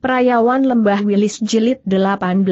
Perayawan Lembah Wilis Jilid 18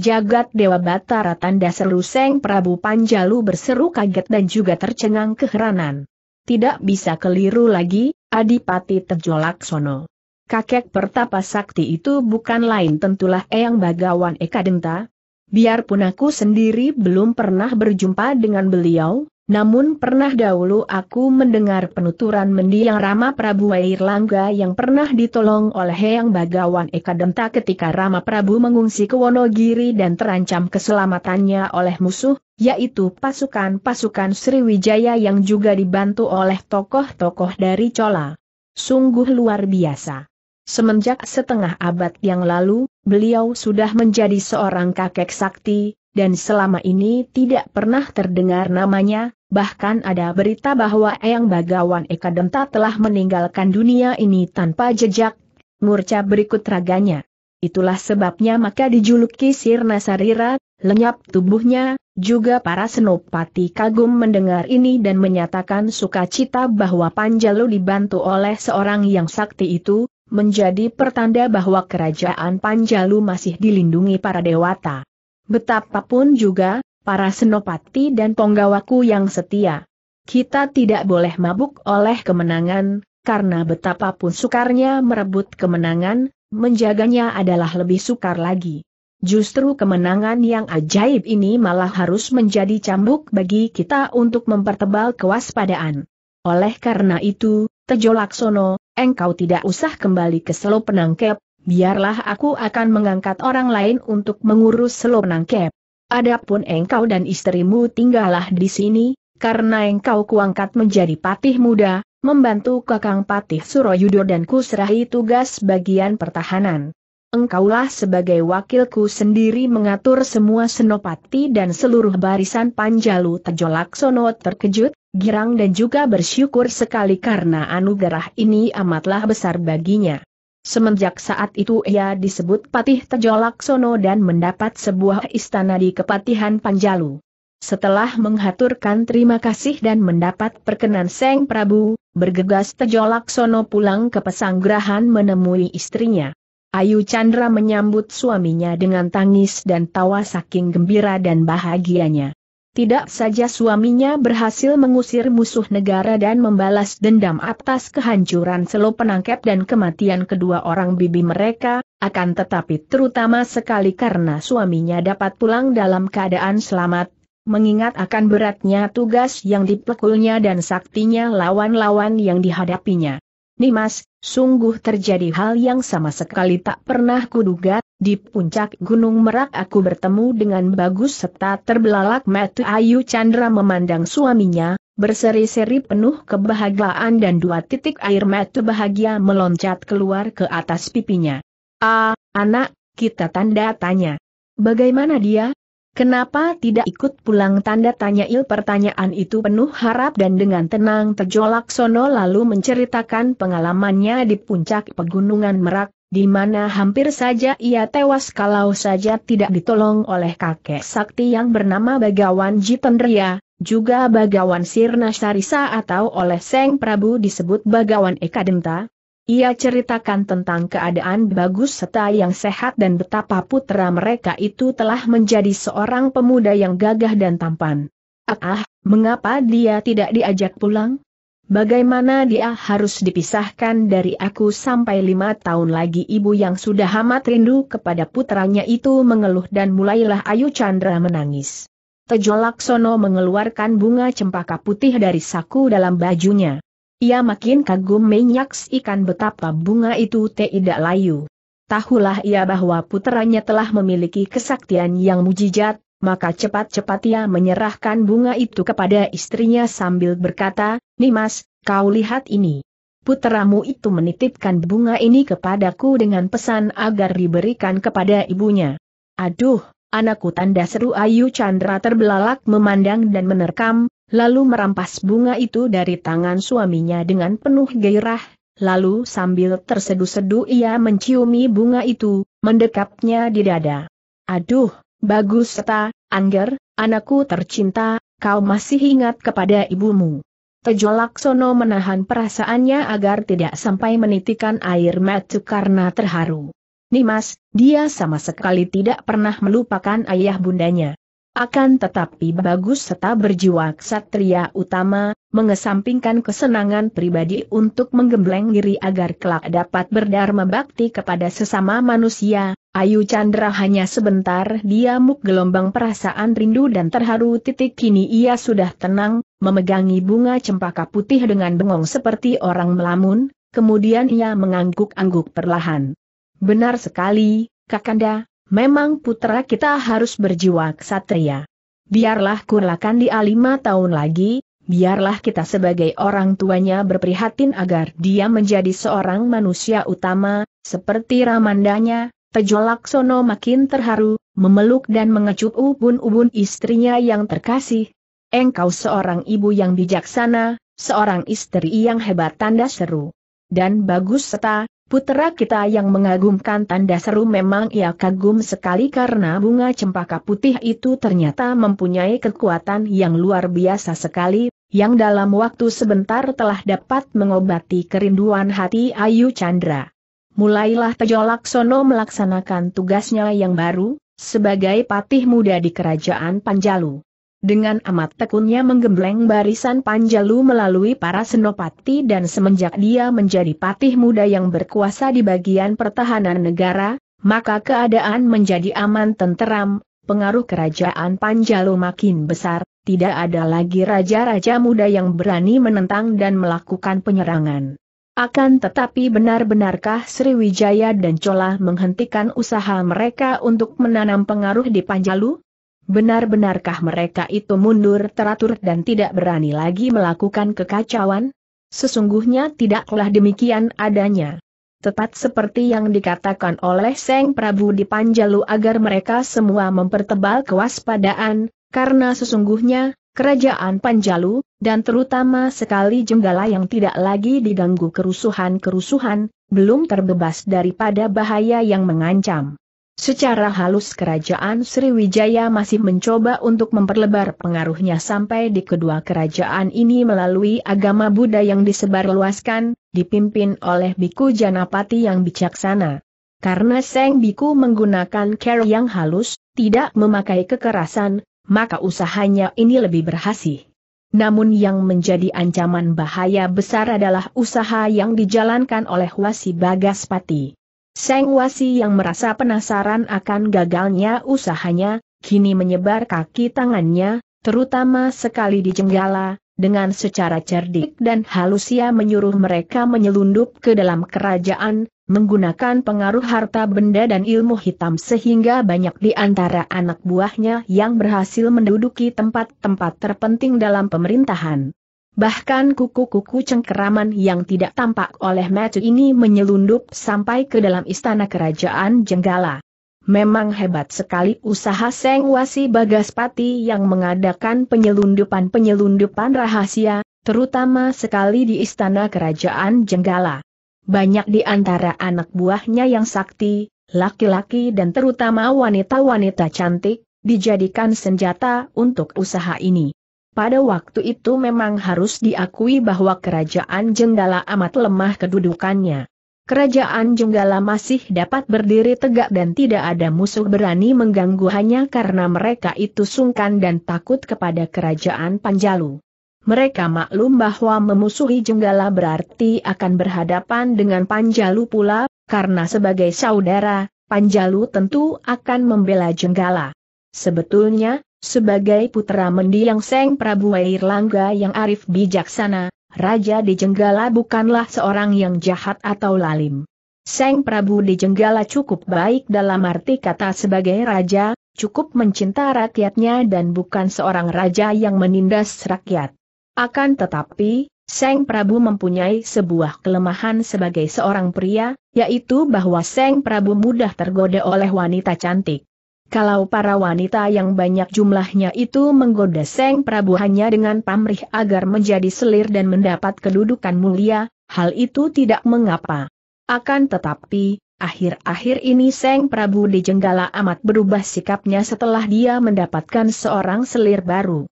Jagat Dewa Batara tanda seru Seng Prabu Panjalu berseru kaget dan juga tercengang keheranan. Tidak bisa keliru lagi, Adipati Tejo Sono. Kakek pertapa sakti itu bukan lain tentulah Eyang Bagawan Eka Denta. Biarpun aku sendiri belum pernah berjumpa dengan beliau, namun pernah dahulu aku mendengar penuturan mendiang Rama Prabu Langga yang pernah ditolong oleh Yang Bagawan Eka ketika Rama Prabu mengungsi ke Wonogiri dan terancam keselamatannya oleh musuh, yaitu pasukan-pasukan Sriwijaya yang juga dibantu oleh tokoh-tokoh dari Cola. Sungguh luar biasa. Semenjak setengah abad yang lalu, beliau sudah menjadi seorang kakek sakti, dan selama ini tidak pernah terdengar namanya, bahkan ada berita bahwa Eyang Bagawan Eka telah meninggalkan dunia ini tanpa jejak, murca berikut raganya. Itulah sebabnya maka dijuluki Sirna Sarira, lenyap tubuhnya, juga para senopati kagum mendengar ini dan menyatakan sukacita bahwa Panjalu dibantu oleh seorang yang sakti itu, menjadi pertanda bahwa kerajaan Panjalu masih dilindungi para dewata. Betapapun juga, para senopati dan penggawaku yang setia. Kita tidak boleh mabuk oleh kemenangan, karena betapapun sukarnya merebut kemenangan, menjaganya adalah lebih sukar lagi. Justru kemenangan yang ajaib ini malah harus menjadi cambuk bagi kita untuk mempertebal kewaspadaan. Oleh karena itu, Tejo Laksono, engkau tidak usah kembali ke Selo Penangkep, biarlah aku akan mengangkat orang lain untuk mengurus selonang nangkep. Adapun engkau dan istrimu tinggallah di sini, karena engkau kuangkat menjadi patih muda, membantu kakang patih Suroyudo dan kuserahi tugas bagian pertahanan. Engkaulah sebagai wakilku sendiri mengatur semua senopati dan seluruh barisan Panjalu Tejolaksono terkejut, girang dan juga bersyukur sekali karena anugerah ini amatlah besar baginya. Semenjak saat itu ia disebut Patih Tejolaksono dan mendapat sebuah istana di Kepatihan Panjalu. Setelah menghaturkan terima kasih dan mendapat perkenan Seng Prabu, bergegas Tejolaksono pulang ke pesanggrahan menemui istrinya. Ayu Chandra menyambut suaminya dengan tangis dan tawa saking gembira dan bahagianya. Tidak saja suaminya berhasil mengusir musuh negara dan membalas dendam atas kehancuran selo penangkap dan kematian kedua orang bibi mereka, akan tetapi terutama sekali karena suaminya dapat pulang dalam keadaan selamat, mengingat akan beratnya tugas yang dipekulnya dan saktinya lawan-lawan yang dihadapinya. Nimas, sungguh terjadi hal yang sama sekali tak pernah kuduga, di puncak Gunung Merak aku bertemu dengan Bagus serta terbelalak mata Ayu Chandra memandang suaminya, berseri-seri penuh kebahagiaan dan dua titik air mata bahagia meloncat keluar ke atas pipinya. Ah, anak, kita tanda tanya. Bagaimana dia, Kenapa tidak ikut pulang tanda tanya il pertanyaan itu penuh harap dan dengan tenang Tejo Laksono lalu menceritakan pengalamannya di puncak pegunungan Merak, di mana hampir saja ia tewas kalau saja tidak ditolong oleh kakek sakti yang bernama Bagawan Jitendria, juga Bagawan Sirnasarisa atau oleh Seng Prabu disebut Bagawan Ekadenta, ia ceritakan tentang keadaan bagus serta yang sehat dan betapa putra mereka itu telah menjadi seorang pemuda yang gagah dan tampan. Ah, ah, mengapa dia tidak diajak pulang? Bagaimana dia harus dipisahkan dari aku sampai lima tahun lagi ibu yang sudah amat rindu kepada putranya itu mengeluh dan mulailah Ayu Chandra menangis. Tejolaksono mengeluarkan bunga cempaka putih dari saku dalam bajunya. Ia makin kagum menyaksikan betapa bunga itu tidak layu. Tahulah ia bahwa putranya telah memiliki kesaktian yang mujijat, maka cepat-cepat ia menyerahkan bunga itu kepada istrinya sambil berkata, Nimas, kau lihat ini. Puteramu itu menitipkan bunga ini kepadaku dengan pesan agar diberikan kepada ibunya. Aduh, anakku tanda seru Ayu Chandra terbelalak memandang dan menerkam, lalu merampas bunga itu dari tangan suaminya dengan penuh gairah, lalu sambil terseduh sedu ia menciumi bunga itu, mendekapnya di dada. Aduh, bagus seta, Angger, anakku tercinta, kau masih ingat kepada ibumu. Tejo Laksono menahan perasaannya agar tidak sampai menitikan air mata karena terharu. Nimas, dia sama sekali tidak pernah melupakan ayah bundanya. Akan tetapi bagus serta berjiwa ksatria utama, mengesampingkan kesenangan pribadi untuk menggembleng diri agar kelak dapat berdharma bakti kepada sesama manusia, Ayu Chandra hanya sebentar diamuk gelombang perasaan rindu dan terharu titik kini ia sudah tenang, memegangi bunga cempaka putih dengan bengong seperti orang melamun, kemudian ia mengangguk-angguk perlahan. Benar sekali, Kakanda, memang putra kita harus berjiwa ksatria. Biarlah kurlakan dia lima tahun lagi, biarlah kita sebagai orang tuanya berprihatin agar dia menjadi seorang manusia utama, seperti Ramandanya, Laksono makin terharu, memeluk dan mengecup ubun-ubun istrinya yang terkasih. Engkau seorang ibu yang bijaksana, seorang istri yang hebat tanda seru. Dan bagus serta, Putera kita yang mengagumkan tanda seru memang ia kagum sekali karena bunga cempaka putih itu ternyata mempunyai kekuatan yang luar biasa sekali, yang dalam waktu sebentar telah dapat mengobati kerinduan hati Ayu Chandra. Mulailah Tejo Laksono melaksanakan tugasnya yang baru, sebagai patih muda di kerajaan Panjalu. Dengan amat tekunnya menggembleng barisan Panjalu melalui para senopati dan semenjak dia menjadi patih muda yang berkuasa di bagian pertahanan negara, maka keadaan menjadi aman tenteram, pengaruh kerajaan Panjalu makin besar, tidak ada lagi raja-raja muda yang berani menentang dan melakukan penyerangan. Akan tetapi benar-benarkah Sriwijaya dan Cola menghentikan usaha mereka untuk menanam pengaruh di Panjalu? Benar-benarkah mereka itu mundur teratur dan tidak berani lagi melakukan kekacauan? Sesungguhnya tidaklah demikian adanya. Tepat seperti yang dikatakan oleh Seng Prabu di Panjalu agar mereka semua mempertebal kewaspadaan, karena sesungguhnya, kerajaan Panjalu, dan terutama sekali Jenggala yang tidak lagi diganggu kerusuhan-kerusuhan, belum terbebas daripada bahaya yang mengancam. Secara halus kerajaan Sriwijaya masih mencoba untuk memperlebar pengaruhnya sampai di kedua kerajaan ini melalui agama Buddha yang disebarluaskan, dipimpin oleh Biku Janapati yang bijaksana. Karena Seng Biku menggunakan care yang halus, tidak memakai kekerasan, maka usahanya ini lebih berhasil. Namun yang menjadi ancaman bahaya besar adalah usaha yang dijalankan oleh Wasi Bagaspati. Seng Wasi yang merasa penasaran akan gagalnya usahanya, kini menyebar kaki tangannya, terutama sekali di jenggala, dengan secara cerdik dan halus ia menyuruh mereka menyelundup ke dalam kerajaan, menggunakan pengaruh harta benda dan ilmu hitam sehingga banyak di antara anak buahnya yang berhasil menduduki tempat-tempat terpenting dalam pemerintahan. Bahkan kuku-kuku cengkeraman yang tidak tampak oleh mata ini menyelundup sampai ke dalam istana kerajaan Jenggala. Memang hebat sekali usaha Seng Wasi Bagaspati yang mengadakan penyelundupan-penyelundupan rahasia, terutama sekali di istana kerajaan Jenggala. Banyak di antara anak buahnya yang sakti, laki-laki dan terutama wanita-wanita cantik, dijadikan senjata untuk usaha ini. Pada waktu itu memang harus diakui bahwa kerajaan Jenggala amat lemah kedudukannya. Kerajaan Jenggala masih dapat berdiri tegak dan tidak ada musuh berani mengganggu hanya karena mereka itu sungkan dan takut kepada kerajaan Panjalu. Mereka maklum bahwa memusuhi Jenggala berarti akan berhadapan dengan Panjalu pula, karena sebagai saudara, Panjalu tentu akan membela Jenggala. Sebetulnya, sebagai putra mendiang Seng Prabu Wairlangga yang arif bijaksana, Raja Dijenggala bukanlah seorang yang jahat atau lalim. Seng Prabu Dijenggala cukup baik dalam arti kata sebagai raja, cukup mencinta rakyatnya dan bukan seorang raja yang menindas rakyat. Akan tetapi, Seng Prabu mempunyai sebuah kelemahan sebagai seorang pria, yaitu bahwa Seng Prabu mudah tergoda oleh wanita cantik. Kalau para wanita yang banyak jumlahnya itu menggoda Seng Prabu hanya dengan pamrih agar menjadi selir dan mendapat kedudukan mulia, hal itu tidak mengapa. Akan tetapi, akhir-akhir ini Seng Prabu di Jenggala amat berubah sikapnya setelah dia mendapatkan seorang selir baru.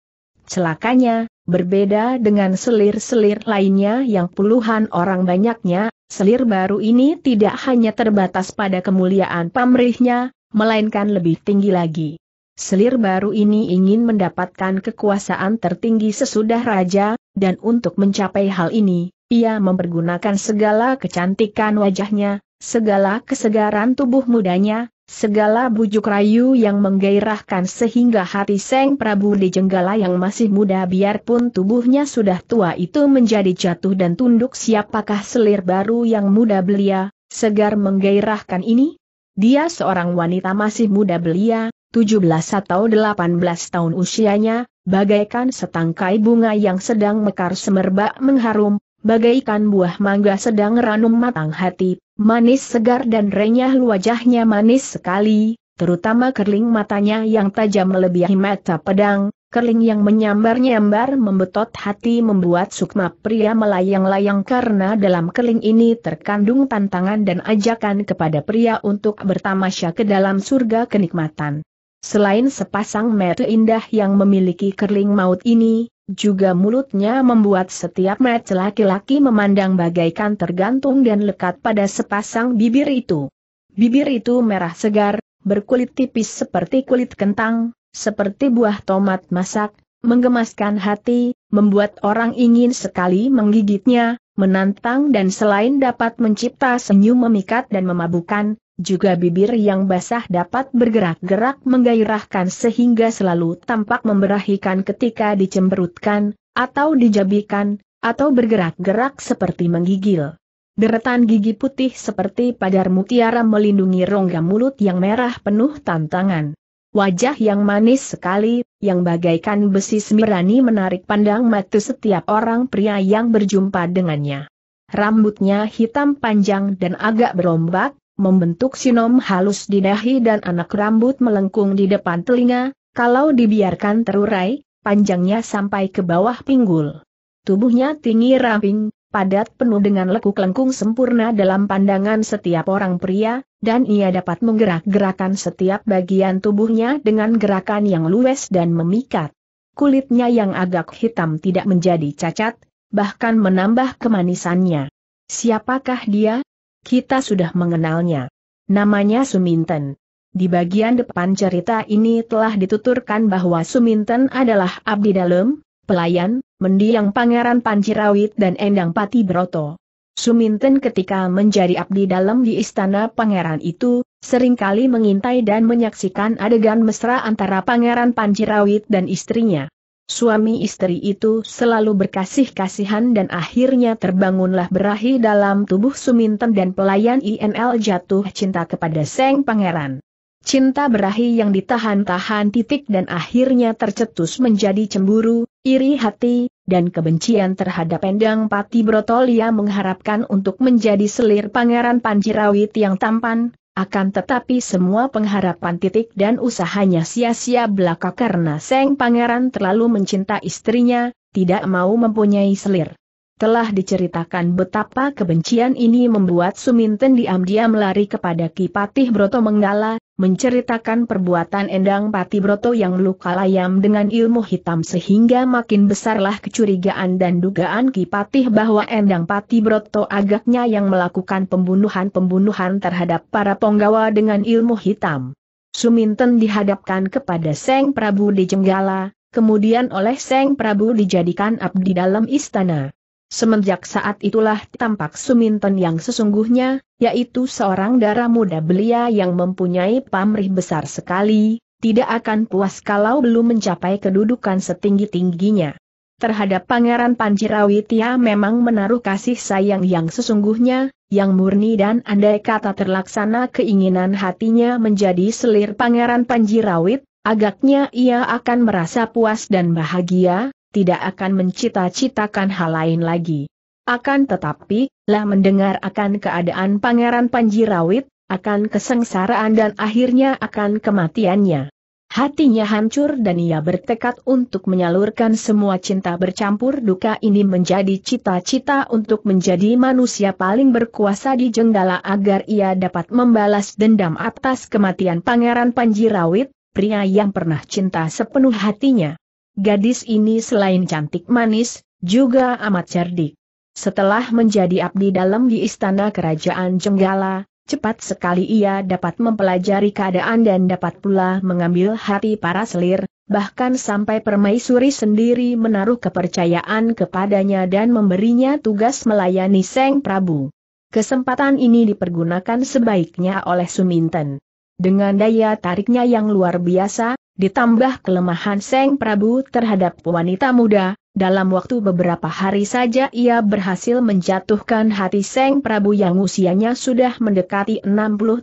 Celakanya, berbeda dengan selir-selir lainnya yang puluhan orang banyaknya, selir baru ini tidak hanya terbatas pada kemuliaan pamrihnya, melainkan lebih tinggi lagi. Selir baru ini ingin mendapatkan kekuasaan tertinggi sesudah raja, dan untuk mencapai hal ini, ia mempergunakan segala kecantikan wajahnya, segala kesegaran tubuh mudanya, segala bujuk rayu yang menggairahkan sehingga hati Seng Prabu di Jenggala yang masih muda biarpun tubuhnya sudah tua itu menjadi jatuh dan tunduk siapakah selir baru yang muda belia, segar menggairahkan ini? Dia seorang wanita masih muda belia, 17 atau 18 tahun usianya, bagaikan setangkai bunga yang sedang mekar semerbak mengharum, bagaikan buah mangga sedang ranum matang hati, manis segar dan renyah wajahnya manis sekali, terutama kerling matanya yang tajam melebihi mata pedang, Kerling yang menyambar-nyambar membetot hati membuat sukma pria melayang-layang karena dalam keling ini terkandung tantangan dan ajakan kepada pria untuk bertamasya ke dalam surga kenikmatan. Selain sepasang mata indah yang memiliki kerling maut ini, juga mulutnya membuat setiap mata laki-laki memandang bagaikan tergantung dan lekat pada sepasang bibir itu. Bibir itu merah segar, berkulit tipis seperti kulit kentang, seperti buah tomat masak, menggemaskan hati, membuat orang ingin sekali menggigitnya, menantang dan selain dapat mencipta senyum memikat dan memabukan, juga bibir yang basah dapat bergerak-gerak menggairahkan sehingga selalu tampak memberahikan ketika dicemberutkan, atau dijabikan, atau bergerak-gerak seperti menggigil. Deretan gigi putih seperti padar mutiara melindungi rongga mulut yang merah penuh tantangan. Wajah yang manis sekali, yang bagaikan besi semirani menarik pandang mata setiap orang pria yang berjumpa dengannya. Rambutnya hitam panjang dan agak berombak, membentuk sinom halus di dahi dan anak rambut melengkung di depan telinga, kalau dibiarkan terurai, panjangnya sampai ke bawah pinggul. Tubuhnya tinggi ramping, padat penuh dengan lekuk lengkung sempurna dalam pandangan setiap orang pria, dan ia dapat menggerak-gerakan setiap bagian tubuhnya dengan gerakan yang luwes dan memikat. Kulitnya yang agak hitam tidak menjadi cacat, bahkan menambah kemanisannya. Siapakah dia? Kita sudah mengenalnya. Namanya Suminten. Di bagian depan cerita ini telah dituturkan bahwa Suminten adalah abdi dalam, pelayan, mendiang Pangeran Pancirawit dan Endang Pati Broto. Suminten ketika menjadi abdi dalam di istana pangeran itu, seringkali mengintai dan menyaksikan adegan mesra antara pangeran Panjirawit dan istrinya. Suami istri itu selalu berkasih-kasihan dan akhirnya terbangunlah berahi dalam tubuh Suminten dan pelayan INL jatuh cinta kepada Seng Pangeran. Cinta berahi yang ditahan-tahan titik dan akhirnya tercetus menjadi cemburu, iri hati, dan kebencian terhadap Endang Pati Brotolia mengharapkan untuk menjadi selir Pangeran Panjirawit yang tampan, akan tetapi semua pengharapan titik dan usahanya sia-sia belaka karena Seng Pangeran terlalu mencinta istrinya, tidak mau mempunyai selir. Telah diceritakan betapa kebencian ini membuat Suminten diam-diam lari kepada Kipatih Broto Menggala, menceritakan perbuatan Endang Pati Broto yang luka layam dengan ilmu hitam sehingga makin besarlah kecurigaan dan dugaan Kipatih bahwa Endang Pati Broto agaknya yang melakukan pembunuhan-pembunuhan terhadap para penggawa dengan ilmu hitam. Suminten dihadapkan kepada Seng Prabu di Jenggala, kemudian oleh Seng Prabu dijadikan abdi dalam istana. Semenjak saat itulah tampak Suminton yang sesungguhnya, yaitu seorang darah muda belia yang mempunyai pamrih besar sekali, tidak akan puas kalau belum mencapai kedudukan setinggi-tingginya. Terhadap Pangeran ia memang menaruh kasih sayang yang sesungguhnya, yang murni dan andai kata terlaksana keinginan hatinya menjadi selir Pangeran Panjirawit, agaknya ia akan merasa puas dan bahagia, tidak akan mencita-citakan hal lain lagi. Akan tetapi, lah mendengar akan keadaan Pangeran Panjirawit, akan kesengsaraan dan akhirnya akan kematiannya. Hatinya hancur dan ia bertekad untuk menyalurkan semua cinta bercampur duka ini menjadi cita-cita untuk menjadi manusia paling berkuasa di Jenggala agar ia dapat membalas dendam atas kematian Pangeran Panjirawit, pria yang pernah cinta sepenuh hatinya. Gadis ini selain cantik manis, juga amat cerdik. Setelah menjadi abdi dalam di istana kerajaan Jenggala, cepat sekali ia dapat mempelajari keadaan dan dapat pula mengambil hati para selir, bahkan sampai permaisuri sendiri menaruh kepercayaan kepadanya dan memberinya tugas melayani Seng Prabu. Kesempatan ini dipergunakan sebaiknya oleh Suminten. Dengan daya tariknya yang luar biasa, Ditambah kelemahan Seng Prabu terhadap wanita muda, dalam waktu beberapa hari saja ia berhasil menjatuhkan hati Seng Prabu yang usianya sudah mendekati 60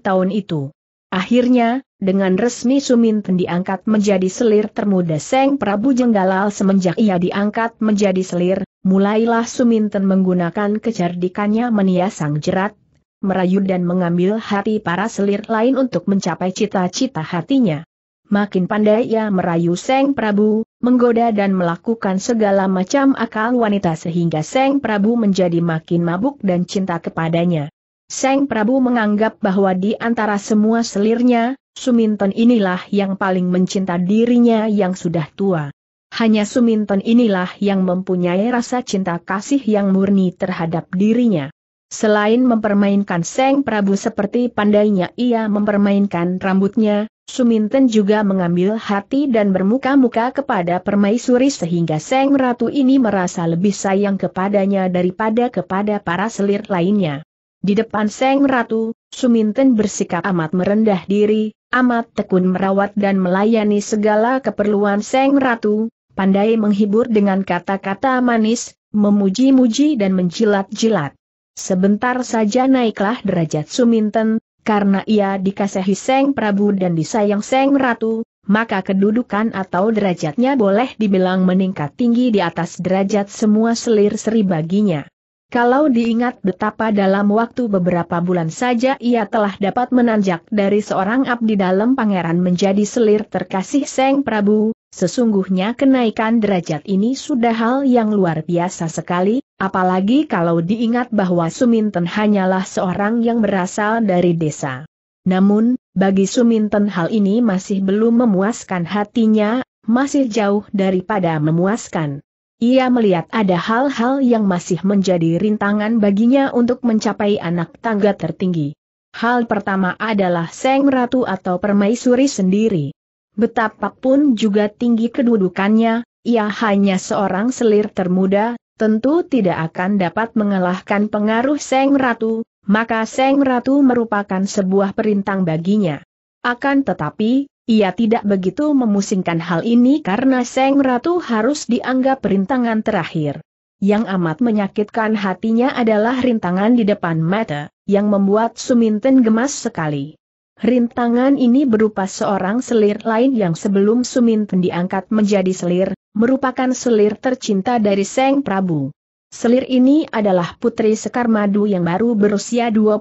tahun itu. Akhirnya, dengan resmi Suminten diangkat menjadi selir termuda Seng Prabu Jenggalal semenjak ia diangkat menjadi selir, mulailah Suminten menggunakan kecerdikannya meniasang jerat, merayu dan mengambil hati para selir lain untuk mencapai cita-cita hatinya. Makin pandai ia merayu Seng Prabu, menggoda dan melakukan segala macam akal wanita sehingga Seng Prabu menjadi makin mabuk dan cinta kepadanya. Seng Prabu menganggap bahwa di antara semua selirnya, Suminton inilah yang paling mencinta dirinya yang sudah tua. Hanya Suminton inilah yang mempunyai rasa cinta kasih yang murni terhadap dirinya. Selain mempermainkan Seng Prabu seperti pandainya ia mempermainkan rambutnya, Suminten juga mengambil hati dan bermuka-muka kepada permaisuri sehingga Seng Ratu ini merasa lebih sayang kepadanya daripada kepada para selir lainnya. Di depan Seng Ratu, Suminten bersikap amat merendah diri, amat tekun merawat dan melayani segala keperluan Seng Ratu, pandai menghibur dengan kata-kata manis, memuji-muji dan menjilat-jilat. Sebentar saja naiklah derajat Suminten, karena ia dikasihi Seng Prabu dan disayang Seng Ratu, maka kedudukan atau derajatnya boleh dibilang meningkat tinggi di atas derajat semua selir seri baginya. Kalau diingat betapa dalam waktu beberapa bulan saja ia telah dapat menanjak dari seorang abdi dalam pangeran menjadi selir terkasih Seng Prabu, Sesungguhnya kenaikan derajat ini sudah hal yang luar biasa sekali, apalagi kalau diingat bahwa Suminten hanyalah seorang yang berasal dari desa. Namun, bagi Suminten hal ini masih belum memuaskan hatinya, masih jauh daripada memuaskan. Ia melihat ada hal-hal yang masih menjadi rintangan baginya untuk mencapai anak tangga tertinggi. Hal pertama adalah Seng Ratu atau Permaisuri sendiri. Betapapun juga tinggi kedudukannya, ia hanya seorang selir termuda, tentu tidak akan dapat mengalahkan pengaruh Seng Ratu, maka Seng Ratu merupakan sebuah perintang baginya. Akan tetapi, ia tidak begitu memusingkan hal ini karena Seng Ratu harus dianggap perintangan terakhir. Yang amat menyakitkan hatinya adalah rintangan di depan mata, yang membuat Suminten gemas sekali. Rintangan ini berupa seorang selir lain yang sebelum Suminten diangkat menjadi selir, merupakan selir tercinta dari Seng Prabu. Selir ini adalah putri Sekar Madu yang baru berusia 25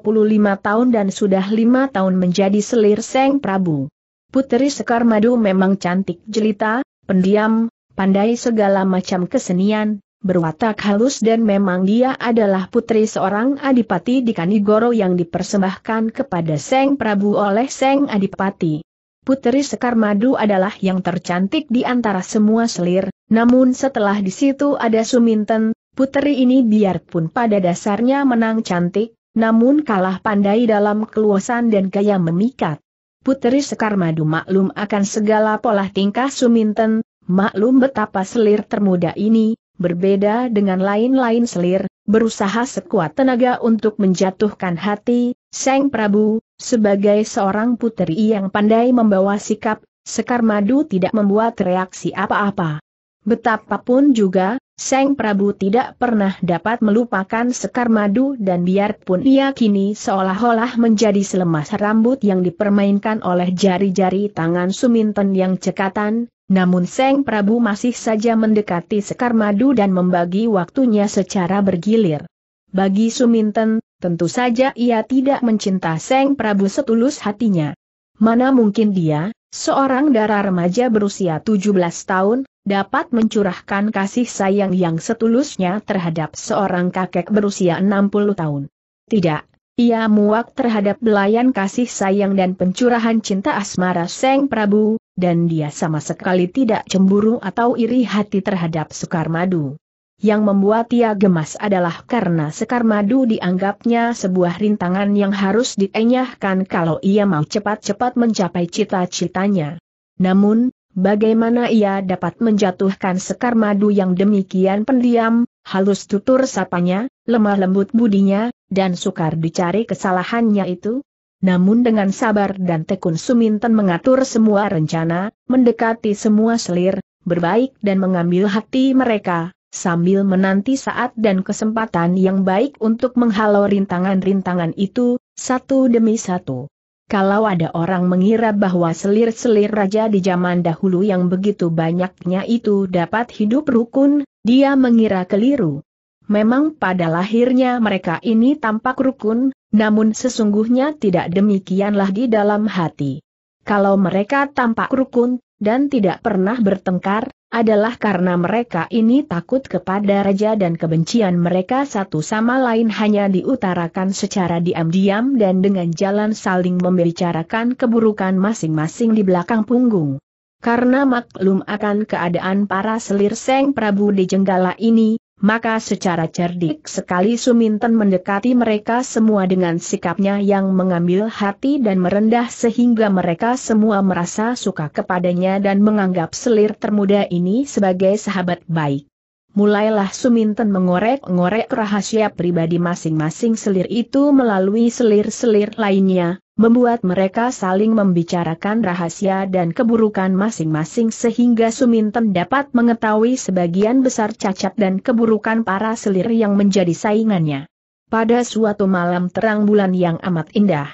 tahun dan sudah 5 tahun menjadi selir Seng Prabu. Putri Sekar Madu memang cantik jelita, pendiam, pandai segala macam kesenian, berwatak halus dan memang dia adalah putri seorang adipati di Kanigoro yang dipersembahkan kepada Seng Prabu oleh Seng Adipati. Putri Sekar Madu adalah yang tercantik di antara semua selir, namun setelah di situ ada Suminten, putri ini biarpun pada dasarnya menang cantik, namun kalah pandai dalam keluasan dan gaya memikat. Putri Sekar Madu maklum akan segala pola tingkah Suminten, maklum betapa selir termuda ini, Berbeda dengan lain-lain selir, berusaha sekuat tenaga untuk menjatuhkan hati, Seng Prabu, sebagai seorang puteri yang pandai membawa sikap, Sekar Madu tidak membuat reaksi apa-apa. Betapapun juga, Seng Prabu tidak pernah dapat melupakan Sekar Madu dan biarpun ia kini seolah-olah menjadi selemas rambut yang dipermainkan oleh jari-jari tangan Suminten yang cekatan, namun Seng Prabu masih saja mendekati Sekar Madu dan membagi waktunya secara bergilir. Bagi Suminten, tentu saja ia tidak mencinta Seng Prabu setulus hatinya. Mana mungkin dia, seorang darah remaja berusia 17 tahun, dapat mencurahkan kasih sayang yang setulusnya terhadap seorang kakek berusia 60 tahun. Tidak, ia muak terhadap belayan kasih sayang dan pencurahan cinta asmara Seng Prabu, dan dia sama sekali tidak cemburu atau iri hati terhadap Sukarmadu. Yang membuat ia gemas adalah karena Sekarmadu dianggapnya sebuah rintangan yang harus dienyahkan kalau ia mau cepat-cepat mencapai cita-citanya. Namun, bagaimana ia dapat menjatuhkan sekar madu yang demikian pendiam, halus tutur sapanya, lemah lembut budinya, dan sukar dicari kesalahannya itu? Namun dengan sabar dan tekun Suminten mengatur semua rencana, mendekati semua selir, berbaik dan mengambil hati mereka, sambil menanti saat dan kesempatan yang baik untuk menghalau rintangan-rintangan itu, satu demi satu. Kalau ada orang mengira bahwa selir-selir raja di zaman dahulu yang begitu banyaknya itu dapat hidup rukun, dia mengira keliru. Memang pada lahirnya mereka ini tampak rukun, namun sesungguhnya tidak demikianlah di dalam hati. Kalau mereka tampak rukun, dan tidak pernah bertengkar, adalah karena mereka ini takut kepada raja dan kebencian mereka satu sama lain hanya diutarakan secara diam-diam dan dengan jalan saling membicarakan keburukan masing-masing di belakang punggung. Karena maklum akan keadaan para selir Seng Prabu di Jenggala ini, maka secara cerdik sekali Suminten mendekati mereka semua dengan sikapnya yang mengambil hati dan merendah sehingga mereka semua merasa suka kepadanya dan menganggap selir termuda ini sebagai sahabat baik. Mulailah Suminten mengorek-ngorek rahasia pribadi masing-masing selir itu melalui selir-selir lainnya, membuat mereka saling membicarakan rahasia dan keburukan masing-masing sehingga Suminten dapat mengetahui sebagian besar cacat dan keburukan para selir yang menjadi saingannya. Pada suatu malam terang bulan yang amat indah,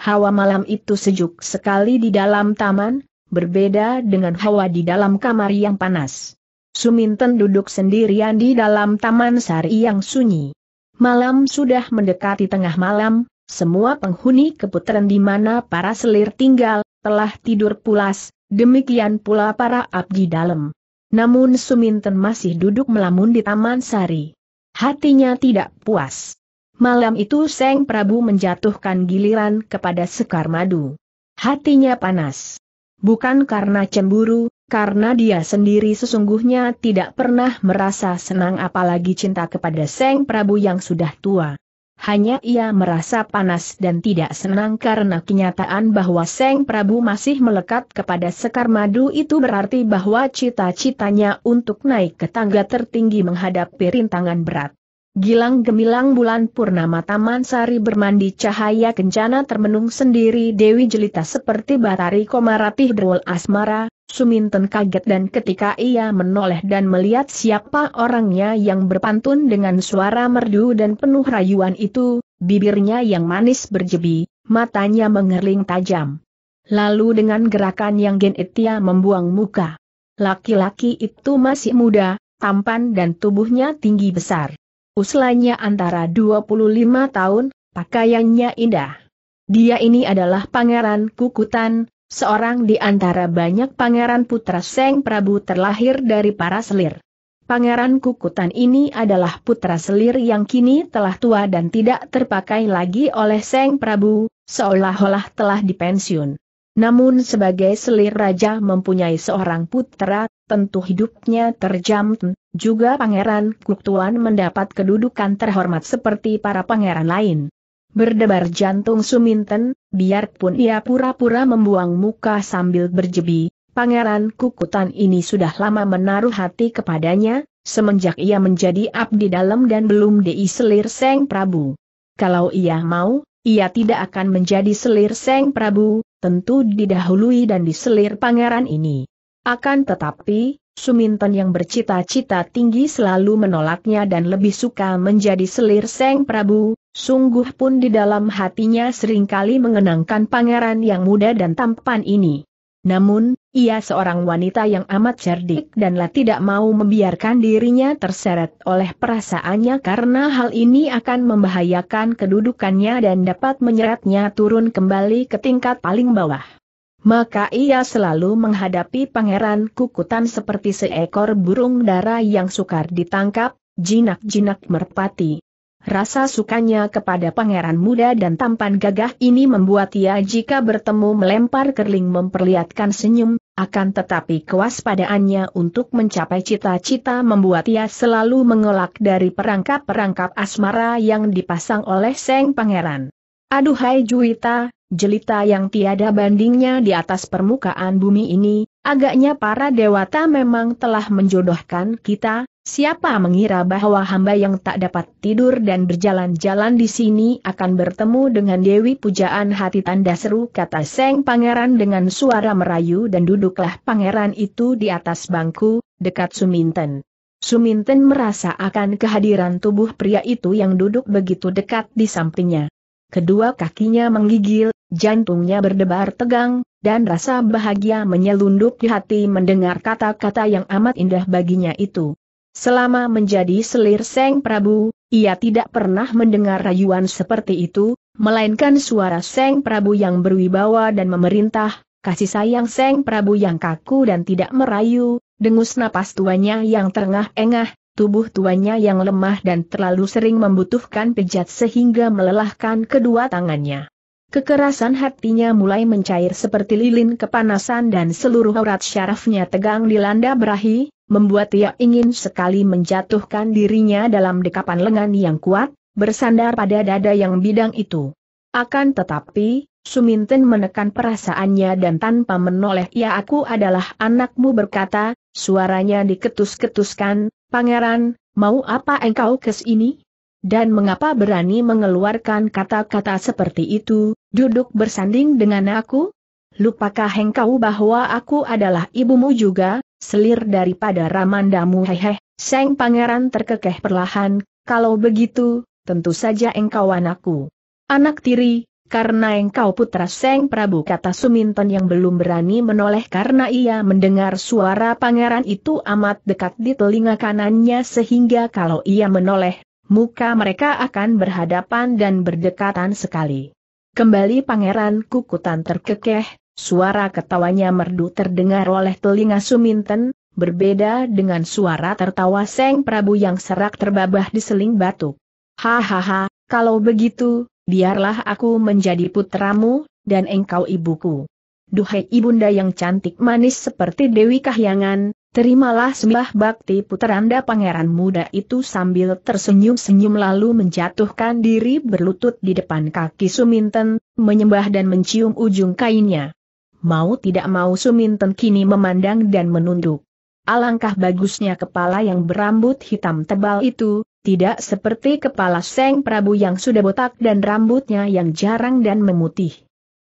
hawa malam itu sejuk sekali di dalam taman, berbeda dengan hawa di dalam kamar yang panas. Suminten duduk sendirian di dalam taman sari yang sunyi. Malam sudah mendekati tengah malam, semua penghuni keputaran di mana para selir tinggal, telah tidur pulas, demikian pula para abdi dalam. Namun Suminten masih duduk melamun di Taman Sari. Hatinya tidak puas. Malam itu Seng Prabu menjatuhkan giliran kepada Sekar Madu. Hatinya panas. Bukan karena cemburu, karena dia sendiri sesungguhnya tidak pernah merasa senang apalagi cinta kepada Seng Prabu yang sudah tua hanya ia merasa panas dan tidak senang karena kenyataan bahwa Seng Prabu masih melekat kepada Sekar Madu itu berarti bahwa cita-citanya untuk naik ke tangga tertinggi menghadapi rintangan berat. Gilang gemilang bulan purnama Taman Sari bermandi cahaya kencana termenung sendiri Dewi Jelita seperti batari komaratih drol asmara, Suminten kaget dan ketika ia menoleh dan melihat siapa orangnya yang berpantun dengan suara merdu dan penuh rayuan itu, bibirnya yang manis berjebi, matanya mengerling tajam. Lalu dengan gerakan yang genit ia membuang muka. Laki-laki itu masih muda, tampan dan tubuhnya tinggi besar. Usianya antara 25 tahun, pakaiannya indah. Dia ini adalah pangeran Kukutan, seorang di antara banyak pangeran putra Seng Prabu terlahir dari para selir. Pangeran Kukutan ini adalah putra selir yang kini telah tua dan tidak terpakai lagi oleh Seng Prabu, seolah-olah telah dipensiun. Namun sebagai selir raja mempunyai seorang putra, tentu hidupnya terjam juga Pangeran Kuktuan mendapat kedudukan terhormat seperti para pangeran lain. Berdebar jantung Suminten, biarpun ia pura-pura membuang muka sambil berjebi, Pangeran Kukutan ini sudah lama menaruh hati kepadanya, semenjak ia menjadi abdi dalam dan belum selir Seng Prabu. Kalau ia mau, ia tidak akan menjadi selir Seng Prabu, tentu didahului dan diselir pangeran ini. Akan tetapi, Suminton yang bercita-cita tinggi selalu menolaknya dan lebih suka menjadi selir Seng Prabu, sungguh pun di dalam hatinya seringkali mengenangkan pangeran yang muda dan tampan ini. Namun, ia seorang wanita yang amat cerdik danlah tidak mau membiarkan dirinya terseret oleh perasaannya karena hal ini akan membahayakan kedudukannya dan dapat menyeretnya turun kembali ke tingkat paling bawah maka ia selalu menghadapi pangeran kukutan seperti seekor burung dara yang sukar ditangkap, jinak-jinak merpati. Rasa sukanya kepada pangeran muda dan tampan gagah ini membuat ia jika bertemu melempar kerling memperlihatkan senyum, akan tetapi kewaspadaannya untuk mencapai cita-cita membuat ia selalu mengelak dari perangkap-perangkap asmara yang dipasang oleh Seng Pangeran. Aduhai Juwita, jelita yang tiada bandingnya di atas permukaan bumi ini, agaknya para dewata memang telah menjodohkan kita, siapa mengira bahwa hamba yang tak dapat tidur dan berjalan-jalan di sini akan bertemu dengan Dewi Pujaan Hati Tanda Seru kata Seng Pangeran dengan suara merayu dan duduklah pangeran itu di atas bangku, dekat Suminten. Suminten merasa akan kehadiran tubuh pria itu yang duduk begitu dekat di sampingnya kedua kakinya menggigil, jantungnya berdebar tegang, dan rasa bahagia menyelundup di hati mendengar kata-kata yang amat indah baginya itu. Selama menjadi selir Seng Prabu, ia tidak pernah mendengar rayuan seperti itu, melainkan suara Seng Prabu yang berwibawa dan memerintah, kasih sayang Seng Prabu yang kaku dan tidak merayu, dengus napas tuanya yang terengah-engah, tubuh tuanya yang lemah dan terlalu sering membutuhkan pijat sehingga melelahkan kedua tangannya. Kekerasan hatinya mulai mencair seperti lilin kepanasan dan seluruh urat syarafnya tegang dilanda berahi, membuat ia ingin sekali menjatuhkan dirinya dalam dekapan lengan yang kuat, bersandar pada dada yang bidang itu. Akan tetapi, Suminten menekan perasaannya dan tanpa menoleh ya aku adalah anakmu berkata, suaranya diketus-ketuskan, pangeran, mau apa engkau kesini? Dan mengapa berani mengeluarkan kata-kata seperti itu, duduk bersanding dengan aku? Lupakah engkau bahwa aku adalah ibumu juga, selir daripada ramandamu hehe, seng pangeran terkekeh perlahan, kalau begitu, tentu saja engkau anakku. Anak tiri, karena engkau putra Seng Prabu kata Suminton yang belum berani menoleh karena ia mendengar suara pangeran itu amat dekat di telinga kanannya sehingga kalau ia menoleh, muka mereka akan berhadapan dan berdekatan sekali. Kembali pangeran kukutan terkekeh, suara ketawanya merdu terdengar oleh telinga Suminten, berbeda dengan suara tertawa Seng Prabu yang serak terbabah di seling batu. Hahaha, kalau begitu, biarlah aku menjadi putramu, dan engkau ibuku. Duhai ibunda yang cantik manis seperti Dewi Kahyangan, terimalah sembah bakti puteranda pangeran muda itu sambil tersenyum-senyum lalu menjatuhkan diri berlutut di depan kaki Suminten, menyembah dan mencium ujung kainnya. Mau tidak mau Suminten kini memandang dan menunduk. Alangkah bagusnya kepala yang berambut hitam tebal itu, tidak seperti kepala Seng Prabu yang sudah botak dan rambutnya yang jarang dan memutih.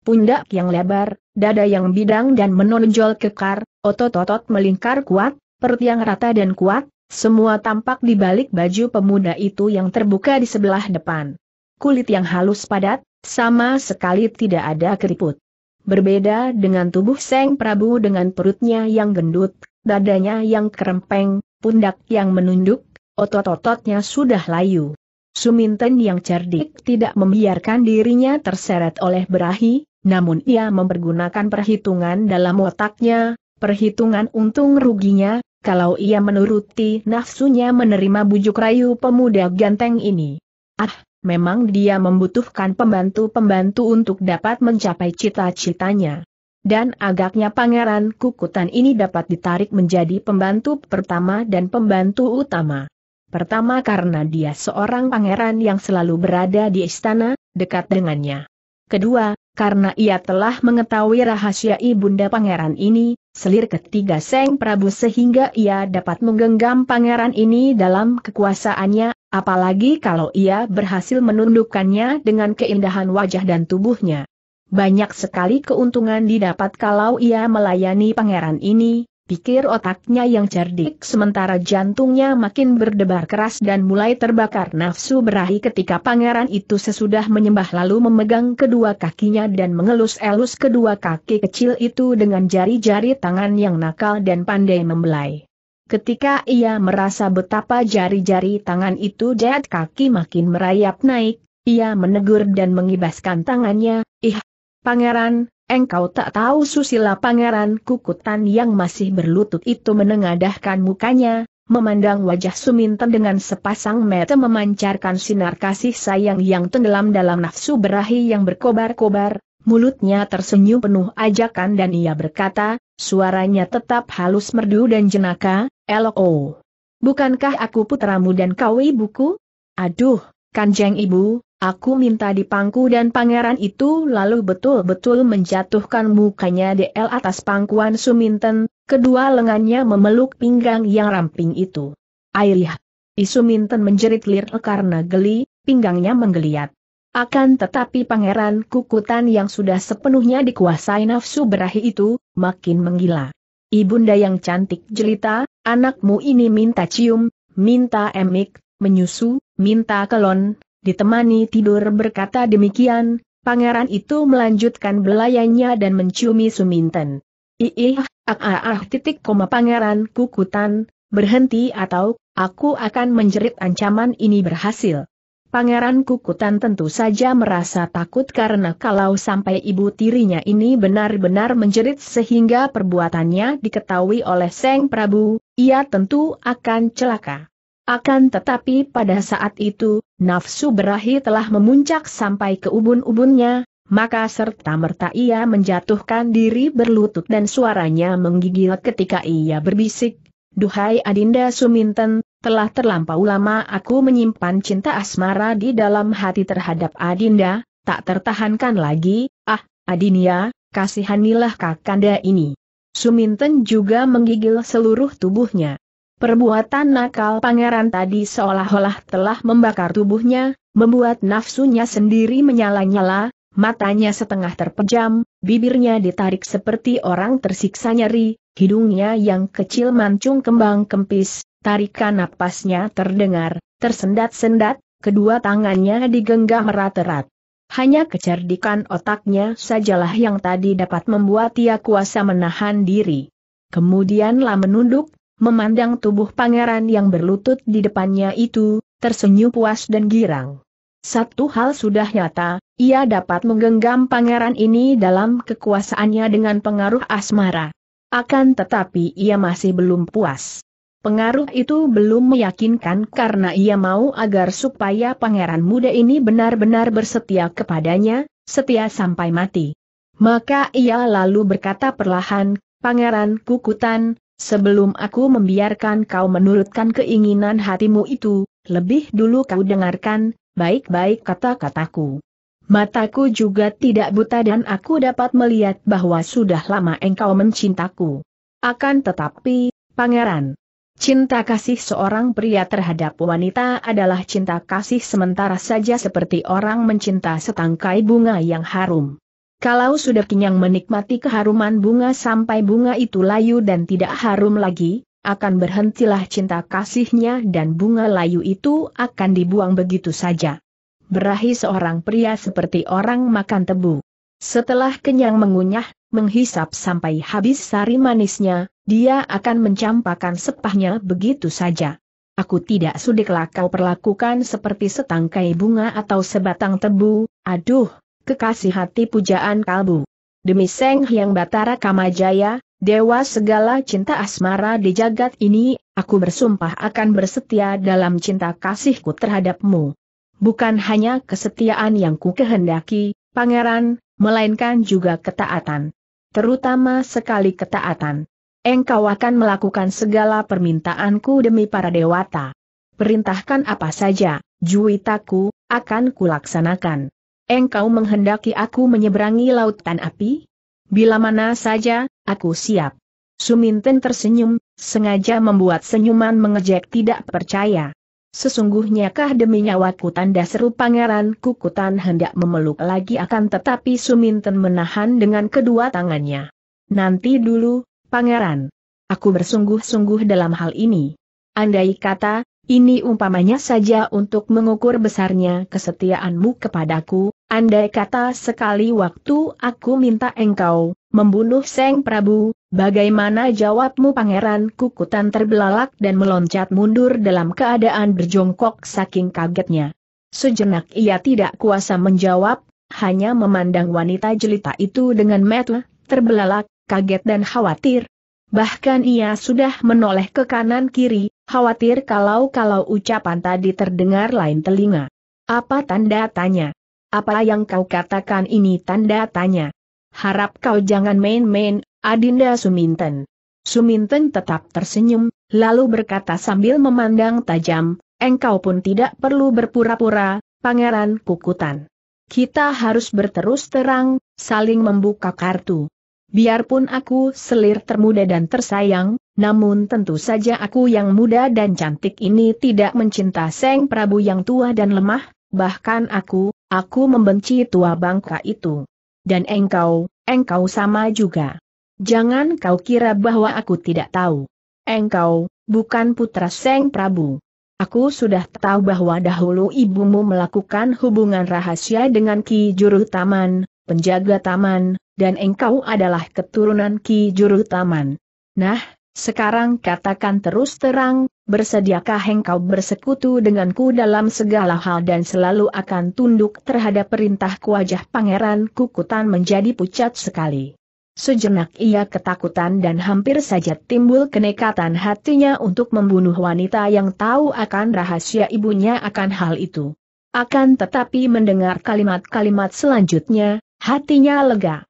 Pundak yang lebar, dada yang bidang dan menonjol kekar, otot-otot melingkar kuat, perut yang rata dan kuat, semua tampak di balik baju pemuda itu yang terbuka di sebelah depan. Kulit yang halus padat, sama sekali tidak ada keriput. Berbeda dengan tubuh Seng Prabu dengan perutnya yang gendut, dadanya yang kerempeng, pundak yang menunduk, Otot-ototnya sudah layu. Suminten yang cerdik tidak membiarkan dirinya terseret oleh berahi, namun ia mempergunakan perhitungan dalam otaknya, perhitungan untung ruginya, kalau ia menuruti nafsunya menerima bujuk rayu pemuda ganteng ini. Ah, memang dia membutuhkan pembantu-pembantu untuk dapat mencapai cita-citanya. Dan agaknya pangeran kukutan ini dapat ditarik menjadi pembantu pertama dan pembantu utama. Pertama karena dia seorang pangeran yang selalu berada di istana, dekat dengannya. Kedua, karena ia telah mengetahui rahasia ibunda pangeran ini, selir ketiga Seng Prabu sehingga ia dapat menggenggam pangeran ini dalam kekuasaannya, apalagi kalau ia berhasil menundukkannya dengan keindahan wajah dan tubuhnya. Banyak sekali keuntungan didapat kalau ia melayani pangeran ini, pikir otaknya yang cerdik sementara jantungnya makin berdebar keras dan mulai terbakar nafsu berahi ketika pangeran itu sesudah menyembah lalu memegang kedua kakinya dan mengelus-elus kedua kaki kecil itu dengan jari-jari tangan yang nakal dan pandai membelai. Ketika ia merasa betapa jari-jari tangan itu jahat kaki makin merayap naik, ia menegur dan mengibaskan tangannya, ih, pangeran, Engkau tak tahu susila pangeran kukutan yang masih berlutut itu menengadahkan mukanya, memandang wajah Suminten dengan sepasang mata memancarkan sinar kasih sayang yang tenggelam dalam nafsu berahi yang berkobar-kobar, mulutnya tersenyum penuh ajakan dan ia berkata, suaranya tetap halus merdu dan jenaka, LO. Bukankah aku putramu dan kau ibuku? Aduh, kanjeng ibu, Aku minta dipangku dan pangeran itu lalu betul-betul menjatuhkan mukanya DL atas pangkuan Suminten, kedua lengannya memeluk pinggang yang ramping itu. Airiah! Isuminten menjerit lir karena geli, pinggangnya menggeliat. Akan tetapi pangeran kukutan yang sudah sepenuhnya dikuasai nafsu berahi itu, makin menggila. Ibunda yang cantik jelita, anakmu ini minta cium, minta emik, menyusu, minta kelon, ditemani tidur berkata demikian, pangeran itu melanjutkan belayannya dan menciumi Suminten. Iih, ah ah ah titik koma pangeran kukutan, berhenti atau, aku akan menjerit ancaman ini berhasil. Pangeran Kukutan tentu saja merasa takut karena kalau sampai ibu tirinya ini benar-benar menjerit sehingga perbuatannya diketahui oleh Seng Prabu, ia tentu akan celaka. Akan tetapi pada saat itu, nafsu berahi telah memuncak sampai ke ubun-ubunnya, maka serta-merta ia menjatuhkan diri berlutut dan suaranya menggigil ketika ia berbisik, Duhai Adinda Suminten, telah terlampau lama aku menyimpan cinta asmara di dalam hati terhadap Adinda, tak tertahankan lagi, ah, Adinia, kasihanilah kakanda ini. Suminten juga menggigil seluruh tubuhnya. Perbuatan nakal pangeran tadi seolah-olah telah membakar tubuhnya, membuat nafsunya sendiri menyala-nyala, matanya setengah terpejam, bibirnya ditarik seperti orang tersiksa nyeri, hidungnya yang kecil mancung kembang kempis, tarikan napasnya terdengar, tersendat-sendat, kedua tangannya digenggam erat-erat. Hanya kecerdikan otaknya sajalah yang tadi dapat membuat ia kuasa menahan diri. Kemudianlah menunduk Memandang tubuh pangeran yang berlutut di depannya itu, tersenyum puas dan girang. Satu hal sudah nyata, ia dapat menggenggam pangeran ini dalam kekuasaannya dengan pengaruh asmara. Akan tetapi ia masih belum puas. Pengaruh itu belum meyakinkan karena ia mau agar supaya pangeran muda ini benar-benar bersetia kepadanya, setia sampai mati. Maka ia lalu berkata perlahan, Pangeran Kukutan, Sebelum aku membiarkan kau menurutkan keinginan hatimu itu, lebih dulu kau dengarkan, baik-baik kata-kataku. Mataku juga tidak buta dan aku dapat melihat bahwa sudah lama engkau mencintaku. Akan tetapi, pangeran, cinta kasih seorang pria terhadap wanita adalah cinta kasih sementara saja seperti orang mencinta setangkai bunga yang harum. Kalau sudah kenyang menikmati keharuman bunga sampai bunga itu layu dan tidak harum lagi, akan berhentilah cinta kasihnya dan bunga layu itu akan dibuang begitu saja. Berahi seorang pria seperti orang makan tebu. Setelah kenyang mengunyah, menghisap sampai habis sari manisnya, dia akan mencampakkan sepahnya begitu saja. Aku tidak sudiklah kau perlakukan seperti setangkai bunga atau sebatang tebu, aduh, kekasih hati pujaan kalbu. Demi Seng Hyang Batara Kamajaya, Dewa segala cinta asmara di jagat ini, aku bersumpah akan bersetia dalam cinta kasihku terhadapmu. Bukan hanya kesetiaan yang ku kehendaki, pangeran, melainkan juga ketaatan. Terutama sekali ketaatan. Engkau akan melakukan segala permintaanku demi para dewata. Perintahkan apa saja, juitaku, akan kulaksanakan. Engkau menghendaki aku menyeberangi lautan api? Bila mana saja, aku siap. Suminten tersenyum, sengaja membuat senyuman mengejek tidak percaya. Sesungguhnyakah demi nyawaku tanda seru pangeran kukutan hendak memeluk lagi akan tetapi Suminten menahan dengan kedua tangannya. Nanti dulu, pangeran. Aku bersungguh-sungguh dalam hal ini. Andai kata, ini umpamanya saja untuk mengukur besarnya kesetiaanmu kepadaku, Andai kata sekali waktu aku minta engkau membunuh Seng Prabu, bagaimana jawabmu pangeran kukutan terbelalak dan meloncat mundur dalam keadaan berjongkok saking kagetnya. Sejenak ia tidak kuasa menjawab, hanya memandang wanita jelita itu dengan metel, terbelalak, kaget dan khawatir. Bahkan ia sudah menoleh ke kanan kiri, khawatir kalau-kalau ucapan tadi terdengar lain telinga. Apa tanda tanya? apa yang kau katakan ini tanda tanya. Harap kau jangan main-main, Adinda Suminten. Suminten tetap tersenyum, lalu berkata sambil memandang tajam, engkau pun tidak perlu berpura-pura, pangeran kukutan. Kita harus berterus terang, saling membuka kartu. Biarpun aku selir termuda dan tersayang, namun tentu saja aku yang muda dan cantik ini tidak mencinta Seng Prabu yang tua dan lemah, Bahkan aku, aku membenci tua bangka itu. Dan engkau, engkau sama juga. Jangan kau kira bahwa aku tidak tahu. Engkau, bukan putra Seng Prabu. Aku sudah tahu bahwa dahulu ibumu melakukan hubungan rahasia dengan Ki Juru Taman, penjaga taman, dan engkau adalah keturunan Ki Juru Taman. Nah, sekarang katakan terus terang, bersediakah engkau bersekutu denganku dalam segala hal dan selalu akan tunduk terhadap perintah wajah pangeran kukutan menjadi pucat sekali. Sejenak ia ketakutan dan hampir saja timbul kenekatan hatinya untuk membunuh wanita yang tahu akan rahasia ibunya akan hal itu. Akan tetapi mendengar kalimat-kalimat selanjutnya, hatinya lega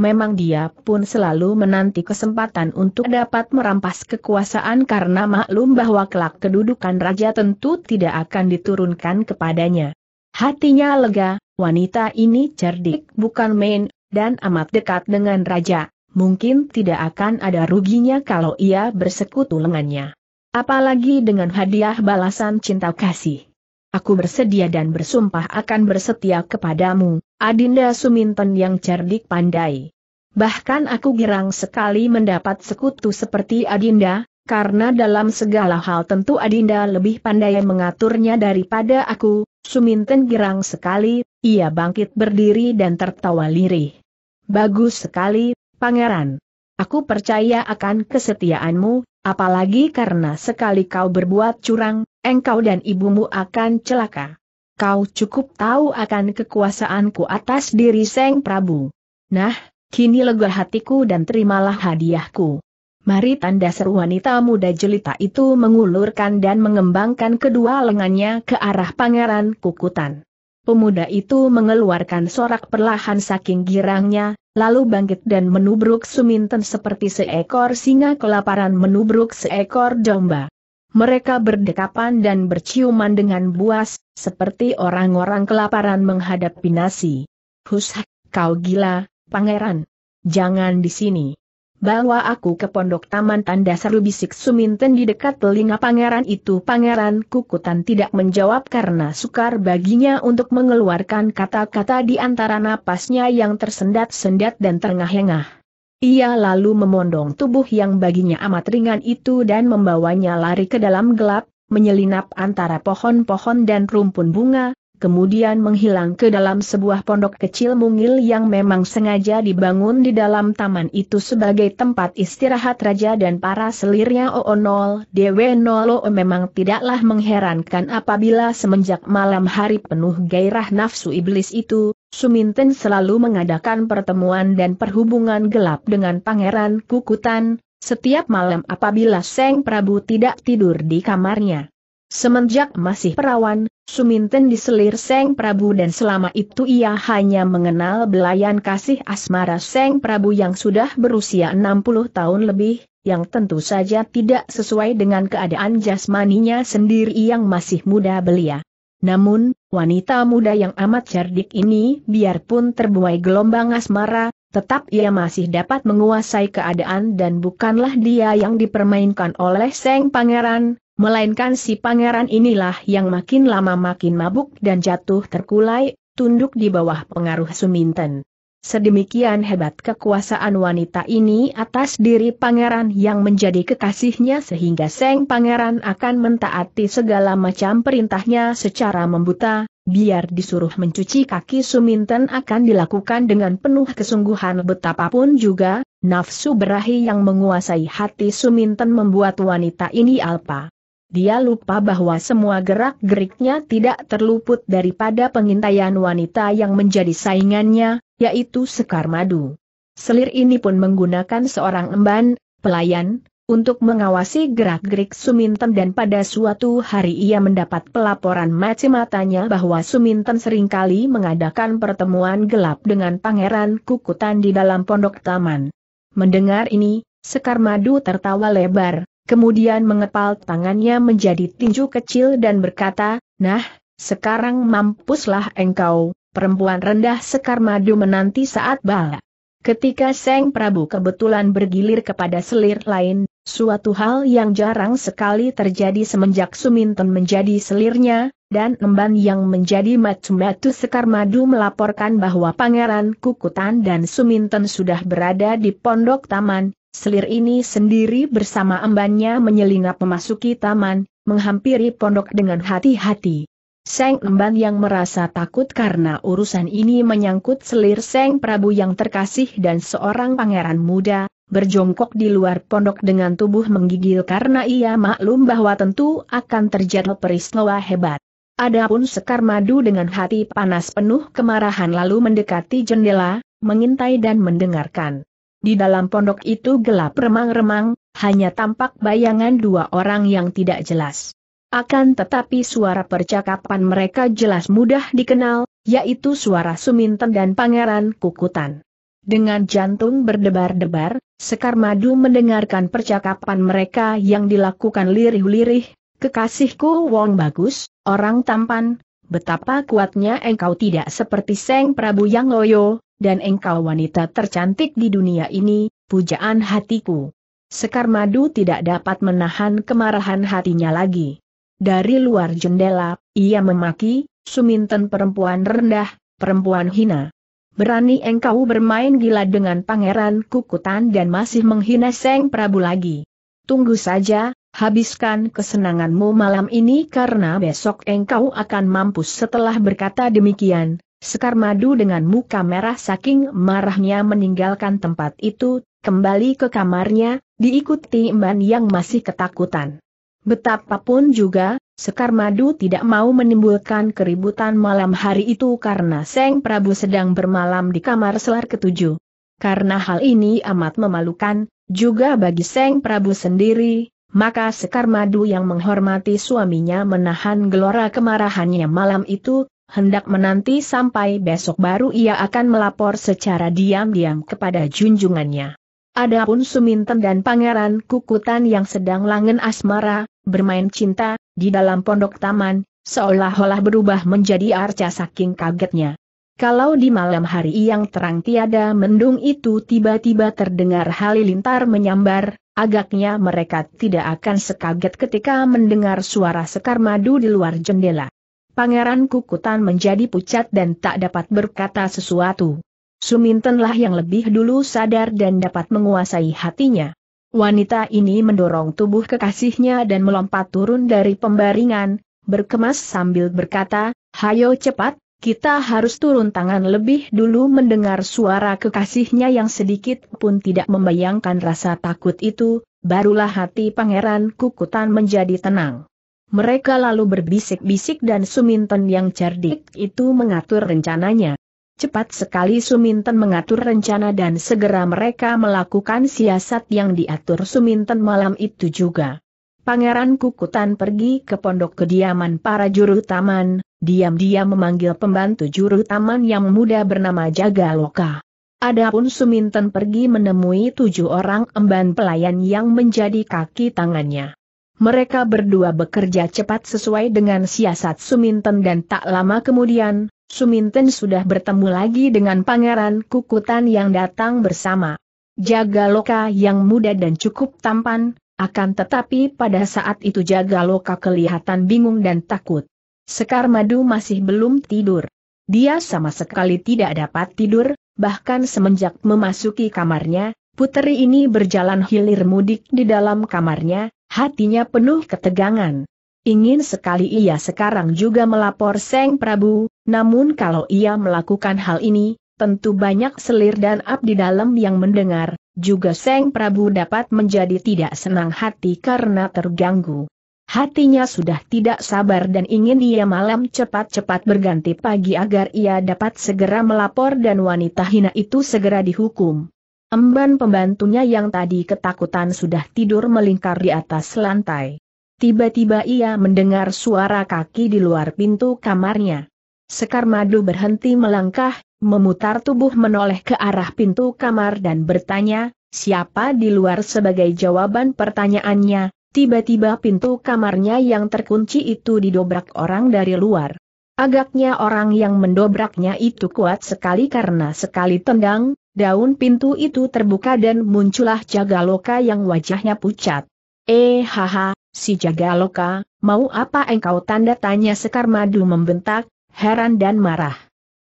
memang dia pun selalu menanti kesempatan untuk dapat merampas kekuasaan karena maklum bahwa kelak kedudukan raja tentu tidak akan diturunkan kepadanya. Hatinya lega, wanita ini cerdik bukan main, dan amat dekat dengan raja, mungkin tidak akan ada ruginya kalau ia bersekutu lengannya. Apalagi dengan hadiah balasan cinta kasih. Aku bersedia dan bersumpah akan bersetia kepadamu, Adinda Suminten yang cerdik pandai. Bahkan aku girang sekali mendapat sekutu seperti Adinda, karena dalam segala hal tentu Adinda lebih pandai mengaturnya daripada aku, Suminten girang sekali, ia bangkit berdiri dan tertawa lirih. Bagus sekali, pangeran. Aku percaya akan kesetiaanmu, Apalagi karena sekali kau berbuat curang, engkau dan ibumu akan celaka. Kau cukup tahu akan kekuasaanku atas diri Seng Prabu. Nah, kini lega hatiku dan terimalah hadiahku. Mari tanda seru wanita muda jelita itu mengulurkan dan mengembangkan kedua lengannya ke arah pangeran kukutan. Pemuda itu mengeluarkan sorak perlahan saking girangnya, lalu bangkit dan menubruk Suminten seperti seekor singa kelaparan menubruk seekor domba. Mereka berdekapan dan berciuman dengan buas, seperti orang-orang kelaparan menghadapi nasi. Hus, kau gila, pangeran. Jangan di sini bawa aku ke pondok taman tanda seru bisik Suminten di dekat telinga pangeran itu pangeran kukutan tidak menjawab karena sukar baginya untuk mengeluarkan kata-kata di antara napasnya yang tersendat-sendat dan terengah-engah. Ia lalu memondong tubuh yang baginya amat ringan itu dan membawanya lari ke dalam gelap, menyelinap antara pohon-pohon dan rumpun bunga, kemudian menghilang ke dalam sebuah pondok kecil mungil yang memang sengaja dibangun di dalam taman itu sebagai tempat istirahat raja dan para selirnya OO0 DW0 memang tidaklah mengherankan apabila semenjak malam hari penuh gairah nafsu iblis itu, Suminten selalu mengadakan pertemuan dan perhubungan gelap dengan Pangeran Kukutan, setiap malam apabila Seng Prabu tidak tidur di kamarnya. Semenjak masih perawan, Suminten diselir Seng Prabu dan selama itu ia hanya mengenal belayan kasih asmara Seng Prabu yang sudah berusia 60 tahun lebih, yang tentu saja tidak sesuai dengan keadaan jasmaninya sendiri yang masih muda belia. Namun, wanita muda yang amat cerdik ini biarpun terbuai gelombang asmara, tetap ia masih dapat menguasai keadaan dan bukanlah dia yang dipermainkan oleh Seng Pangeran, Melainkan si pangeran inilah yang makin lama makin mabuk dan jatuh terkulai, tunduk di bawah pengaruh Suminten. Sedemikian hebat kekuasaan wanita ini atas diri pangeran yang menjadi kekasihnya sehingga Seng pangeran akan mentaati segala macam perintahnya secara membuta, biar disuruh mencuci kaki Suminten akan dilakukan dengan penuh kesungguhan betapapun juga, nafsu berahi yang menguasai hati Suminten membuat wanita ini alpa dia lupa bahwa semua gerak-geriknya tidak terluput daripada pengintaian wanita yang menjadi saingannya, yaitu Sekar Madu. Selir ini pun menggunakan seorang emban, pelayan, untuk mengawasi gerak-gerik Suminten dan pada suatu hari ia mendapat pelaporan mati-matanya bahwa Suminten seringkali mengadakan pertemuan gelap dengan Pangeran Kukutan di dalam pondok taman. Mendengar ini, Sekar Madu tertawa lebar, kemudian mengepal tangannya menjadi tinju kecil dan berkata, Nah, sekarang mampuslah engkau, perempuan rendah sekar madu menanti saat bala. Ketika Seng Prabu kebetulan bergilir kepada selir lain, suatu hal yang jarang sekali terjadi semenjak Suminten menjadi selirnya, dan emban yang menjadi matu-matu Sekar Madu melaporkan bahwa Pangeran Kukutan dan Suminten sudah berada di pondok taman, Selir ini sendiri bersama embannya menyelinap memasuki taman, menghampiri pondok dengan hati-hati. Seng Emban yang merasa takut karena urusan ini menyangkut selir Seng Prabu yang terkasih dan seorang pangeran muda, berjongkok di luar pondok dengan tubuh menggigil karena ia maklum bahwa tentu akan terjadi peristiwa hebat. Adapun Sekar Madu dengan hati panas penuh kemarahan lalu mendekati jendela, mengintai dan mendengarkan. Di dalam pondok itu gelap remang-remang, hanya tampak bayangan dua orang yang tidak jelas. Akan tetapi suara percakapan mereka jelas mudah dikenal, yaitu suara Suminten dan Pangeran Kukutan. Dengan jantung berdebar-debar, Sekar Madu mendengarkan percakapan mereka yang dilakukan lirih-lirih, kekasihku Wong Bagus, orang tampan, betapa kuatnya engkau tidak seperti Seng Prabu Yang Loyo, dan engkau wanita tercantik di dunia ini, pujaan hatiku. Sekar Madu tidak dapat menahan kemarahan hatinya lagi. Dari luar jendela, ia memaki, Suminten perempuan rendah, perempuan hina. Berani engkau bermain gila dengan pangeran kukutan dan masih menghina Seng Prabu lagi. Tunggu saja, habiskan kesenanganmu malam ini karena besok engkau akan mampus setelah berkata demikian, Sekar Madu dengan muka merah saking marahnya meninggalkan tempat itu, kembali ke kamarnya, diikuti Iman yang masih ketakutan. Betapapun juga, Sekar Madu tidak mau menimbulkan keributan malam hari itu karena Seng Prabu sedang bermalam di kamar selar ketujuh. Karena hal ini amat memalukan, juga bagi Seng Prabu sendiri, maka Sekar Madu yang menghormati suaminya menahan gelora kemarahannya malam itu, hendak menanti sampai besok baru ia akan melapor secara diam-diam kepada junjungannya. Adapun Suminten dan Pangeran Kukutan yang sedang langen asmara, bermain cinta, di dalam pondok taman, seolah-olah berubah menjadi arca saking kagetnya. Kalau di malam hari yang terang tiada mendung itu tiba-tiba terdengar halilintar menyambar, agaknya mereka tidak akan sekaget ketika mendengar suara sekar madu di luar jendela. Pangeran Kukutan menjadi pucat dan tak dapat berkata sesuatu. Sumintenlah yang lebih dulu sadar dan dapat menguasai hatinya. Wanita ini mendorong tubuh kekasihnya dan melompat turun dari pembaringan, berkemas sambil berkata, Hayo cepat, kita harus turun tangan lebih dulu mendengar suara kekasihnya yang sedikit pun tidak membayangkan rasa takut itu, barulah hati pangeran kukutan menjadi tenang. Mereka lalu berbisik-bisik dan Suminten yang cerdik itu mengatur rencananya. Cepat sekali Suminten mengatur rencana dan segera mereka melakukan siasat yang diatur Suminten malam itu juga. Pangeran Kukutan pergi ke pondok kediaman para juru taman, diam-diam memanggil pembantu juru taman yang muda bernama Jaga Loka. Adapun Suminten pergi menemui tujuh orang emban pelayan yang menjadi kaki tangannya mereka berdua bekerja cepat sesuai dengan siasat Suminten dan tak lama kemudian, Suminten sudah bertemu lagi dengan Pangeran Kukutan yang datang bersama. Jagaloka yang muda dan cukup tampan, akan tetapi pada saat itu Jagaloka kelihatan bingung dan takut. Sekar Madu masih belum tidur. Dia sama sekali tidak dapat tidur, bahkan semenjak memasuki kamarnya, putri ini berjalan hilir mudik di dalam kamarnya, hatinya penuh ketegangan. Ingin sekali ia sekarang juga melapor Seng Prabu, namun kalau ia melakukan hal ini, tentu banyak selir dan abdi dalam yang mendengar, juga Seng Prabu dapat menjadi tidak senang hati karena terganggu. Hatinya sudah tidak sabar dan ingin ia malam cepat-cepat berganti pagi agar ia dapat segera melapor dan wanita hina itu segera dihukum. Emban pembantunya yang tadi ketakutan sudah tidur melingkar di atas lantai. Tiba-tiba ia mendengar suara kaki di luar pintu kamarnya. Sekar Madu berhenti melangkah, memutar tubuh menoleh ke arah pintu kamar dan bertanya, siapa di luar sebagai jawaban pertanyaannya, tiba-tiba pintu kamarnya yang terkunci itu didobrak orang dari luar. Agaknya orang yang mendobraknya itu kuat sekali karena sekali tendang, Daun pintu itu terbuka dan muncullah Jagaloka yang wajahnya pucat. Eh haha, si Jagaloka, mau apa engkau tanda tanya Sekar Madu membentak, heran dan marah.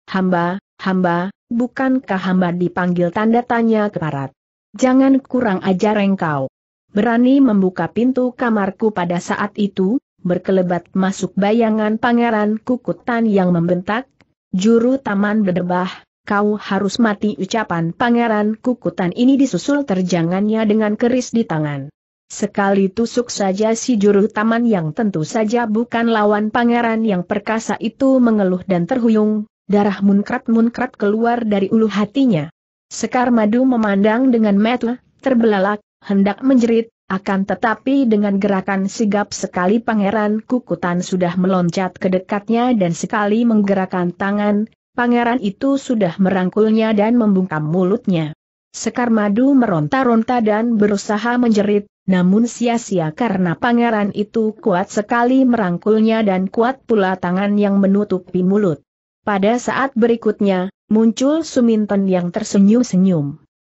Hamba, hamba, bukankah hamba dipanggil tanda tanya ke keparat? Jangan kurang ajar engkau. Berani membuka pintu kamarku pada saat itu, berkelebat masuk bayangan pangeran kukutan yang membentak, juru taman berdebah, kau harus mati ucapan pangeran kukutan ini disusul terjangannya dengan keris di tangan. Sekali tusuk saja si juru taman yang tentu saja bukan lawan pangeran yang perkasa itu mengeluh dan terhuyung, darah munkrat-munkrat keluar dari ulu hatinya. Sekar madu memandang dengan mata, terbelalak, hendak menjerit, akan tetapi dengan gerakan sigap sekali pangeran kukutan sudah meloncat ke dekatnya dan sekali menggerakkan tangan, pangeran itu sudah merangkulnya dan membungkam mulutnya. Sekar madu meronta-ronta dan berusaha menjerit, namun sia-sia karena pangeran itu kuat sekali merangkulnya dan kuat pula tangan yang menutupi mulut. Pada saat berikutnya, muncul Suminton yang tersenyum-senyum.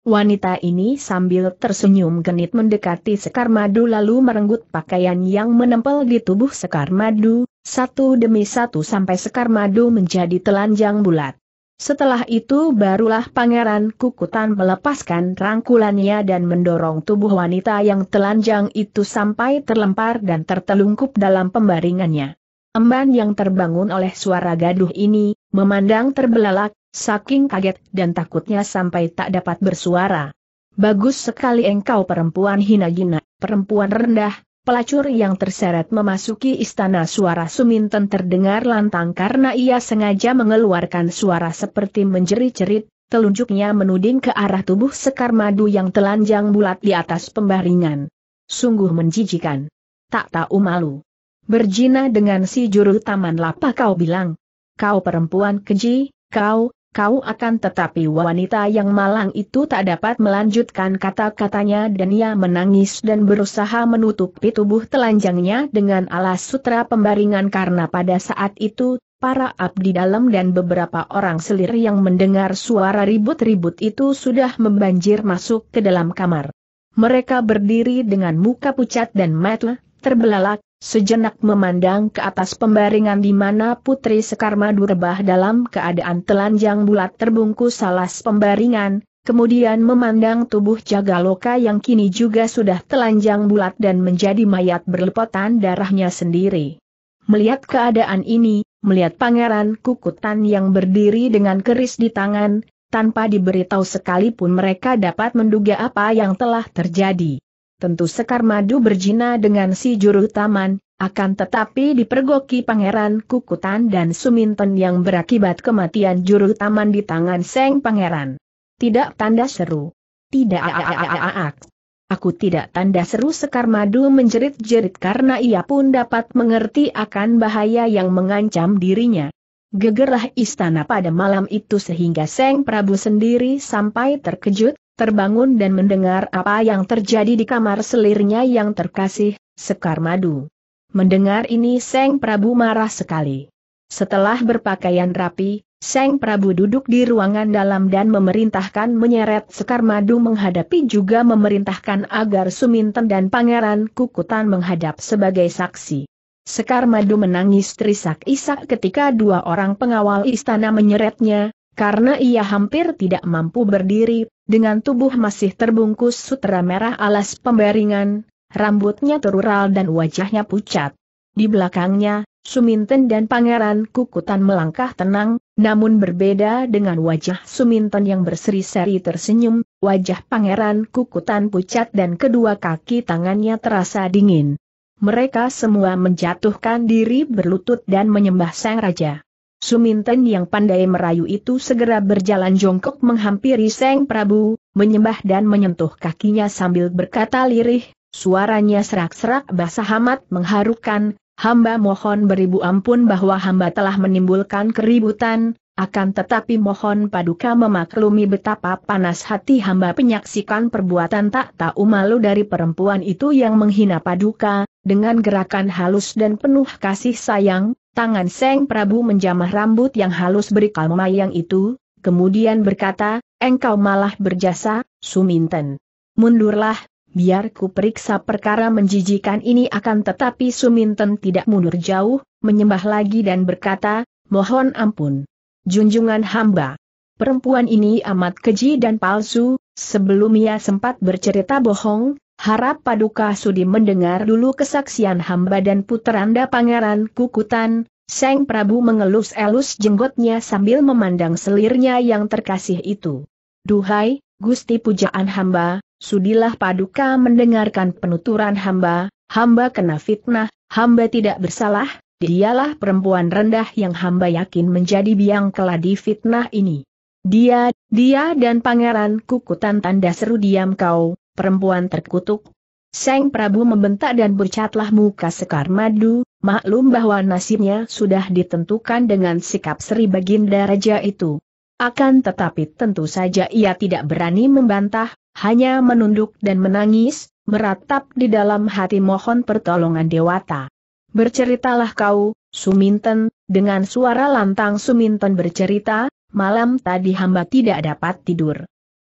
Wanita ini sambil tersenyum genit mendekati Sekar Madu lalu merenggut pakaian yang menempel di tubuh Sekar Madu, satu demi satu sampai Sekar Madu menjadi telanjang bulat. Setelah itu barulah Pangeran Kukutan melepaskan rangkulannya dan mendorong tubuh wanita yang telanjang itu sampai terlempar dan tertelungkup dalam pembaringannya. Emban yang terbangun oleh suara gaduh ini, memandang terbelalak, Saking kaget dan takutnya sampai tak dapat bersuara. Bagus sekali engkau perempuan hina-gina, perempuan rendah, pelacur yang terseret memasuki istana suara Suminten terdengar lantang karena ia sengaja mengeluarkan suara seperti menjerit-jerit, telunjuknya menuding ke arah tubuh sekar madu yang telanjang bulat di atas pembaringan. Sungguh menjijikan. Tak tahu malu. Berjina dengan si juru taman lapa kau bilang. Kau perempuan keji, kau, kau akan tetapi wanita yang malang itu tak dapat melanjutkan kata-katanya dan ia menangis dan berusaha menutupi tubuh telanjangnya dengan alas sutra pembaringan karena pada saat itu, para abdi dalam dan beberapa orang selir yang mendengar suara ribut-ribut itu sudah membanjir masuk ke dalam kamar. Mereka berdiri dengan muka pucat dan mata terbelalak, sejenak memandang ke atas pembaringan di mana Putri Madu rebah dalam keadaan telanjang bulat terbungkus salah pembaringan, kemudian memandang tubuh Jagaloka yang kini juga sudah telanjang bulat dan menjadi mayat berlepotan darahnya sendiri. Melihat keadaan ini, melihat pangeran kukutan yang berdiri dengan keris di tangan, tanpa diberitahu sekalipun mereka dapat menduga apa yang telah terjadi. Tentu Sekar Madu berjina dengan si juru taman, akan tetapi dipergoki Pangeran Kukutan dan Suminten yang berakibat kematian juru taman di tangan Seng Pangeran. Tidak tanda seru. Tidak aak. Aku tidak tanda seru Sekar Madu menjerit-jerit karena ia pun dapat mengerti akan bahaya yang mengancam dirinya. Gegerlah istana pada malam itu sehingga Seng Prabu sendiri sampai terkejut, terbangun dan mendengar apa yang terjadi di kamar selirnya yang terkasih, Sekar Madu. Mendengar ini Seng Prabu marah sekali. Setelah berpakaian rapi, Seng Prabu duduk di ruangan dalam dan memerintahkan menyeret Sekar Madu menghadapi juga memerintahkan agar Suminten dan Pangeran Kukutan menghadap sebagai saksi. Sekar Madu menangis terisak-isak ketika dua orang pengawal istana menyeretnya, karena ia hampir tidak mampu berdiri, dengan tubuh masih terbungkus sutra merah alas pembaringan, rambutnya terural dan wajahnya pucat. Di belakangnya, Suminten dan Pangeran Kukutan melangkah tenang, namun berbeda dengan wajah Suminten yang berseri-seri tersenyum, wajah Pangeran Kukutan pucat dan kedua kaki tangannya terasa dingin. Mereka semua menjatuhkan diri berlutut dan menyembah sang raja. Suminten yang pandai merayu itu segera berjalan jongkok menghampiri Seng Prabu, menyembah dan menyentuh kakinya sambil berkata lirih, suaranya serak-serak basah amat mengharukan, hamba mohon beribu ampun bahwa hamba telah menimbulkan keributan, akan tetapi mohon paduka memaklumi betapa panas hati hamba penyaksikan perbuatan tak tahu malu dari perempuan itu yang menghina paduka, dengan gerakan halus dan penuh kasih sayang, Tangan Seng Prabu menjamah rambut yang halus berikal mayang itu, kemudian berkata, engkau malah berjasa, Suminten. Mundurlah, biar ku periksa perkara menjijikan ini akan tetapi Suminten tidak mundur jauh, menyembah lagi dan berkata, mohon ampun. Junjungan hamba. Perempuan ini amat keji dan palsu, sebelum ia sempat bercerita bohong, Harap Paduka Sudi mendengar dulu kesaksian hamba dan puteranda Pangeran Kukutan, Seng Prabu mengelus-elus jenggotnya sambil memandang selirnya yang terkasih itu. Duhai, Gusti pujaan hamba, sudilah Paduka mendengarkan penuturan hamba, hamba kena fitnah, hamba tidak bersalah, dialah perempuan rendah yang hamba yakin menjadi biang keladi fitnah ini. Dia, dia dan Pangeran Kukutan tanda seru diam kau, perempuan terkutuk. sang Prabu membentak dan bercatlah muka Sekar Madu, maklum bahwa nasibnya sudah ditentukan dengan sikap Sri Baginda Raja itu. Akan tetapi tentu saja ia tidak berani membantah, hanya menunduk dan menangis, meratap di dalam hati mohon pertolongan Dewata. Berceritalah kau, Suminten, dengan suara lantang Suminten bercerita, malam tadi hamba tidak dapat tidur.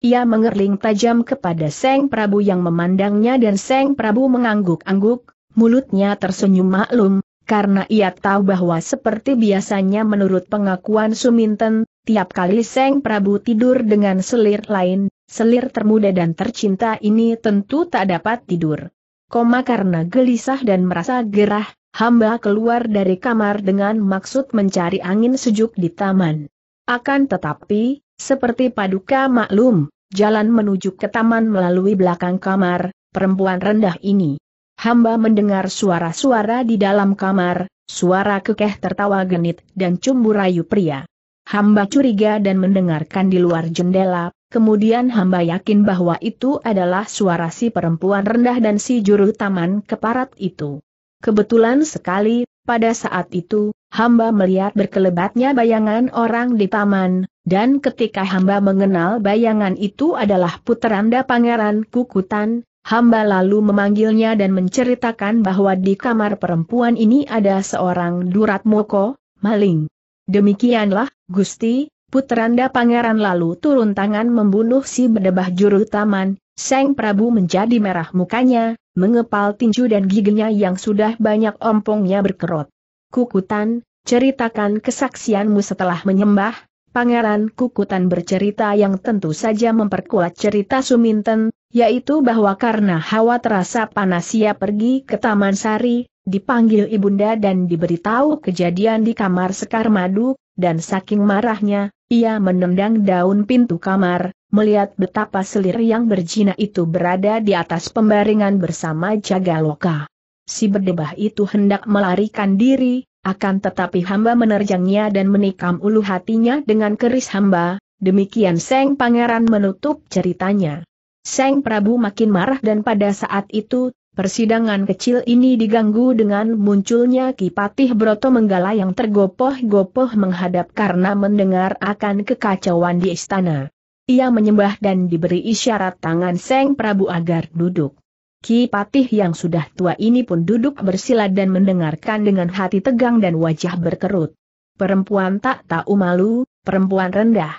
Ia mengerling tajam kepada Seng Prabu yang memandangnya dan Seng Prabu mengangguk-angguk, mulutnya tersenyum maklum, karena ia tahu bahwa seperti biasanya menurut pengakuan Suminten, tiap kali Seng Prabu tidur dengan selir lain, selir termuda dan tercinta ini tentu tak dapat tidur. Koma karena gelisah dan merasa gerah, hamba keluar dari kamar dengan maksud mencari angin sejuk di taman. Akan tetapi, seperti paduka maklum, Jalan menuju ke taman melalui belakang kamar, perempuan rendah ini. Hamba mendengar suara-suara di dalam kamar, suara kekeh tertawa genit dan cumbu rayu pria. Hamba curiga dan mendengarkan di luar jendela, kemudian hamba yakin bahwa itu adalah suara si perempuan rendah dan si juru taman keparat itu. Kebetulan sekali, pada saat itu, Hamba melihat berkelebatnya bayangan orang di taman, dan ketika hamba mengenal bayangan itu adalah puteranda pangeran Kukutan, hamba lalu memanggilnya dan menceritakan bahwa di kamar perempuan ini ada seorang durat moko, maling. Demikianlah, Gusti, puteranda pangeran lalu turun tangan membunuh si bedebah juru taman, Seng Prabu menjadi merah mukanya, mengepal tinju dan giginya yang sudah banyak ompongnya berkerut. Kukutan, ceritakan kesaksianmu setelah menyembah, Pangeran Kukutan bercerita yang tentu saja memperkuat cerita Suminten, yaitu bahwa karena hawa terasa panas ia pergi ke Taman Sari, dipanggil ibunda dan diberitahu kejadian di kamar Sekar Madu, dan saking marahnya, ia menendang daun pintu kamar, melihat betapa selir yang berjina itu berada di atas pembaringan bersama Jagaloka. Si berdebah itu hendak melarikan diri, akan tetapi hamba menerjangnya dan menikam ulu hatinya dengan keris hamba, demikian Seng Pangeran menutup ceritanya. Seng Prabu makin marah dan pada saat itu, persidangan kecil ini diganggu dengan munculnya Kipatih Broto Menggala yang tergopoh-gopoh menghadap karena mendengar akan kekacauan di istana. Ia menyembah dan diberi isyarat tangan Seng Prabu agar duduk. Ki Patih yang sudah tua ini pun duduk bersila dan mendengarkan dengan hati tegang dan wajah berkerut. Perempuan tak tahu malu, perempuan rendah.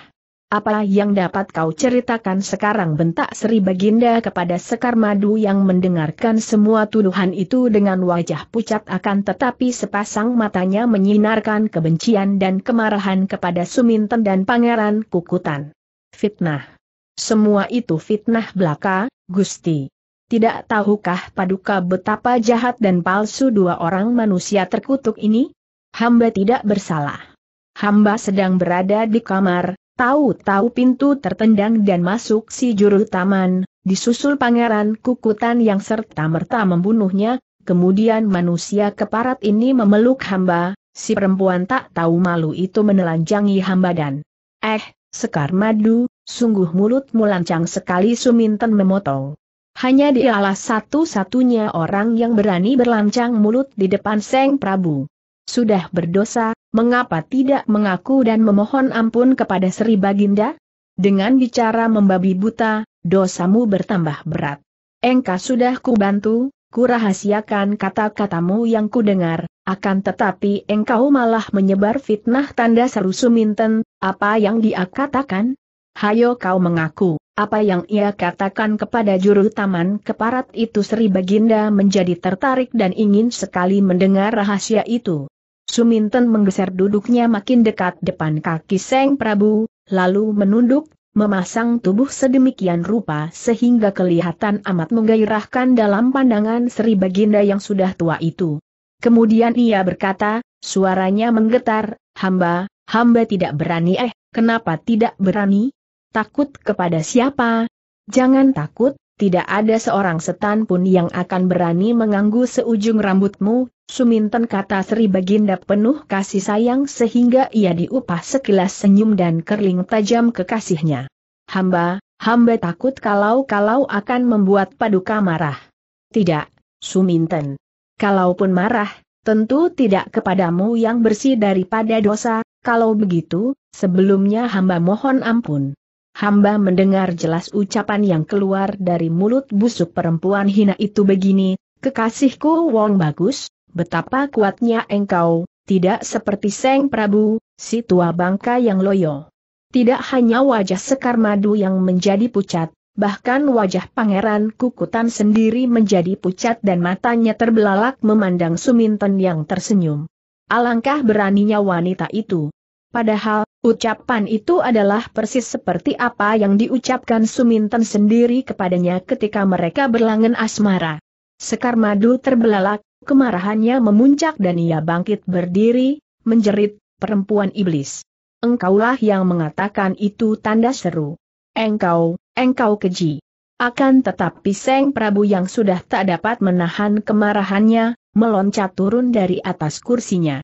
Apa yang dapat kau ceritakan sekarang bentak Sri Baginda kepada Sekar Madu yang mendengarkan semua tuduhan itu dengan wajah pucat akan tetapi sepasang matanya menyinarkan kebencian dan kemarahan kepada Suminten dan Pangeran Kukutan. Fitnah. Semua itu fitnah belaka, Gusti. Tidak tahukah paduka betapa jahat dan palsu dua orang manusia terkutuk ini? Hamba tidak bersalah. Hamba sedang berada di kamar, tahu-tahu pintu tertendang dan masuk si juru taman, disusul pangeran kukutan yang serta-merta membunuhnya, kemudian manusia keparat ini memeluk hamba, si perempuan tak tahu malu itu menelanjangi hamba dan, eh, sekar madu, sungguh mulutmu lancang sekali Suminten memotong. Hanya dialah satu-satunya orang yang berani berlancang mulut di depan Seng Prabu. Sudah berdosa, mengapa tidak mengaku dan memohon ampun kepada Sri Baginda? Dengan bicara membabi buta, dosamu bertambah berat. Engkau sudah kubantu, kurahasiakan kata-katamu yang kudengar, akan tetapi engkau malah menyebar fitnah tanda seru Suminten, apa yang dia katakan? Hayo kau mengaku. Apa yang ia katakan kepada juru taman keparat itu Sri Baginda menjadi tertarik dan ingin sekali mendengar rahasia itu. Suminten menggeser duduknya makin dekat depan kaki Seng Prabu, lalu menunduk, memasang tubuh sedemikian rupa sehingga kelihatan amat menggairahkan dalam pandangan Sri Baginda yang sudah tua itu. Kemudian ia berkata, suaranya menggetar, hamba, hamba tidak berani eh, kenapa tidak berani? Takut kepada siapa? Jangan takut, tidak ada seorang setan pun yang akan berani menganggu seujung rambutmu, Suminten kata Sri Baginda penuh kasih sayang sehingga ia diupah sekilas senyum dan kerling tajam kekasihnya. Hamba, hamba takut kalau-kalau akan membuat paduka marah. Tidak, Suminten. Kalaupun marah, tentu tidak kepadamu yang bersih daripada dosa, kalau begitu, sebelumnya hamba mohon ampun hamba mendengar jelas ucapan yang keluar dari mulut busuk perempuan hina itu begini, kekasihku Wong Bagus, betapa kuatnya engkau, tidak seperti Seng Prabu, si tua bangka yang loyo. Tidak hanya wajah Sekar Madu yang menjadi pucat, bahkan wajah pangeran kukutan sendiri menjadi pucat dan matanya terbelalak memandang Suminten yang tersenyum. Alangkah beraninya wanita itu. Padahal, Ucapan itu adalah persis seperti apa yang diucapkan Suminten sendiri kepadanya ketika mereka berlangen asmara. Sekar madu terbelalak, kemarahannya memuncak dan ia bangkit berdiri, menjerit, perempuan iblis. Engkaulah yang mengatakan itu tanda seru. Engkau, engkau keji. Akan tetapi Seng Prabu yang sudah tak dapat menahan kemarahannya, meloncat turun dari atas kursinya.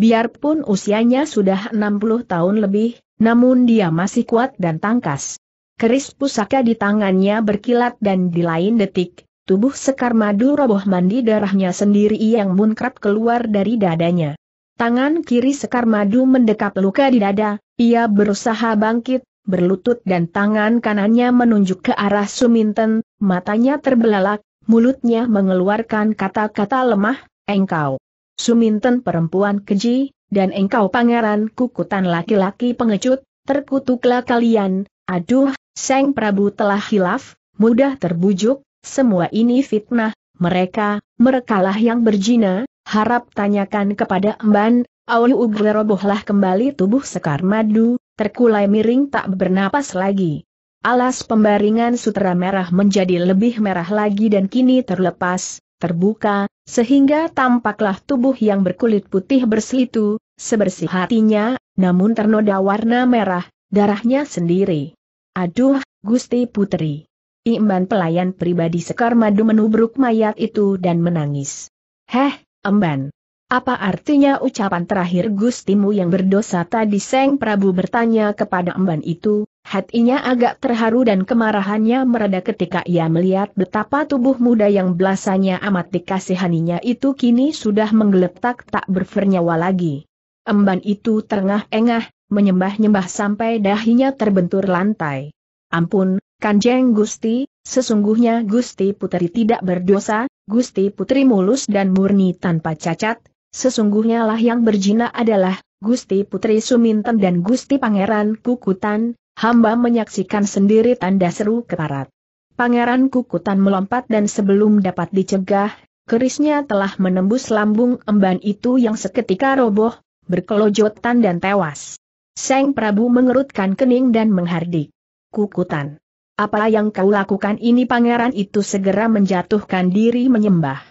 Biarpun usianya sudah 60 tahun lebih, namun dia masih kuat dan tangkas. Keris pusaka di tangannya berkilat dan di lain detik, tubuh Sekar Madu roboh mandi darahnya sendiri yang munkrat keluar dari dadanya. Tangan kiri Sekar Madu mendekap luka di dada, ia berusaha bangkit, berlutut dan tangan kanannya menunjuk ke arah Suminten, matanya terbelalak, mulutnya mengeluarkan kata-kata lemah, engkau. Suminten perempuan keji, dan engkau pangeran kukutan laki-laki pengecut, terkutuklah kalian, aduh, Seng Prabu telah hilaf, mudah terbujuk, semua ini fitnah, mereka, merekalah yang berjina, harap tanyakan kepada emban, Awi Ugle robohlah kembali tubuh sekar madu, terkulai miring tak bernapas lagi. Alas pembaringan sutera merah menjadi lebih merah lagi dan kini terlepas, terbuka, sehingga tampaklah tubuh yang berkulit putih berselitu, sebersih hatinya, namun ternoda warna merah, darahnya sendiri. Aduh, Gusti Putri. Imban pelayan pribadi Sekar Madu menubruk mayat itu dan menangis. Heh, Emban. Apa artinya ucapan terakhir Gustimu yang berdosa tadi Seng Prabu bertanya kepada Emban itu, Hatinya agak terharu dan kemarahannya mereda ketika ia melihat betapa tubuh muda yang belasannya amat dikasihaninya itu kini sudah menggeletak tak bernyawa lagi. Emban itu terengah-engah, menyembah-nyembah sampai dahinya terbentur lantai. Ampun, Kanjeng Gusti, sesungguhnya Gusti Putri tidak berdosa, Gusti Putri mulus dan murni tanpa cacat, sesungguhnya lah yang berjina adalah Gusti Putri Suminten dan Gusti Pangeran Kukutan, hamba menyaksikan sendiri tanda seru keparat. Pangeran Kukutan melompat dan sebelum dapat dicegah, kerisnya telah menembus lambung emban itu yang seketika roboh, berkelojotan dan tewas. Seng Prabu mengerutkan kening dan menghardik. Kukutan. Apa yang kau lakukan ini pangeran itu segera menjatuhkan diri menyembah.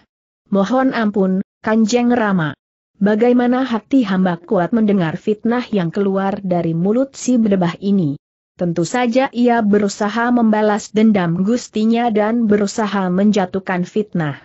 Mohon ampun, Kanjeng Rama. Bagaimana hati hamba kuat mendengar fitnah yang keluar dari mulut si bedebah ini? Tentu saja ia berusaha membalas dendam gustinya dan berusaha menjatuhkan fitnah.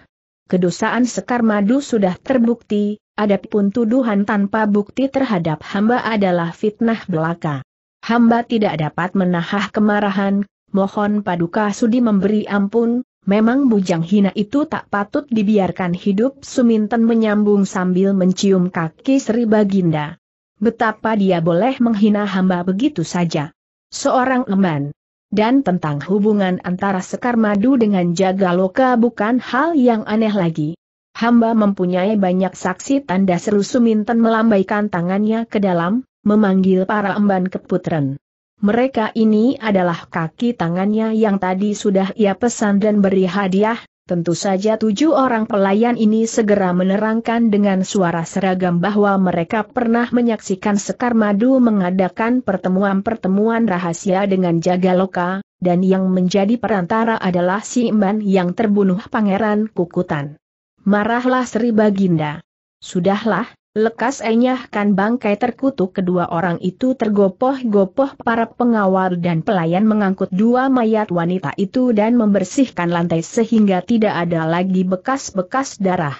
Kedosaan Sekar Madu sudah terbukti, adapun tuduhan tanpa bukti terhadap hamba adalah fitnah belaka. Hamba tidak dapat menahah kemarahan, mohon paduka sudi memberi ampun, memang bujang hina itu tak patut dibiarkan hidup Suminten menyambung sambil mencium kaki Sri Baginda. Betapa dia boleh menghina hamba begitu saja seorang emban. Dan tentang hubungan antara Sekar Madu dengan jagaloka bukan hal yang aneh lagi. Hamba mempunyai banyak saksi tanda seru Suminten melambaikan tangannya ke dalam, memanggil para emban keputren. Mereka ini adalah kaki tangannya yang tadi sudah ia pesan dan beri hadiah, Tentu saja tujuh orang pelayan ini segera menerangkan dengan suara seragam bahwa mereka pernah menyaksikan Sekar Madu mengadakan pertemuan-pertemuan rahasia dengan Jagaloka, dan yang menjadi perantara adalah si Iman yang terbunuh Pangeran Kukutan. Marahlah Sri Baginda. Sudahlah, Lekas enyahkan bangkai terkutuk kedua orang itu tergopoh-gopoh para pengawal dan pelayan mengangkut dua mayat wanita itu dan membersihkan lantai sehingga tidak ada lagi bekas-bekas darah.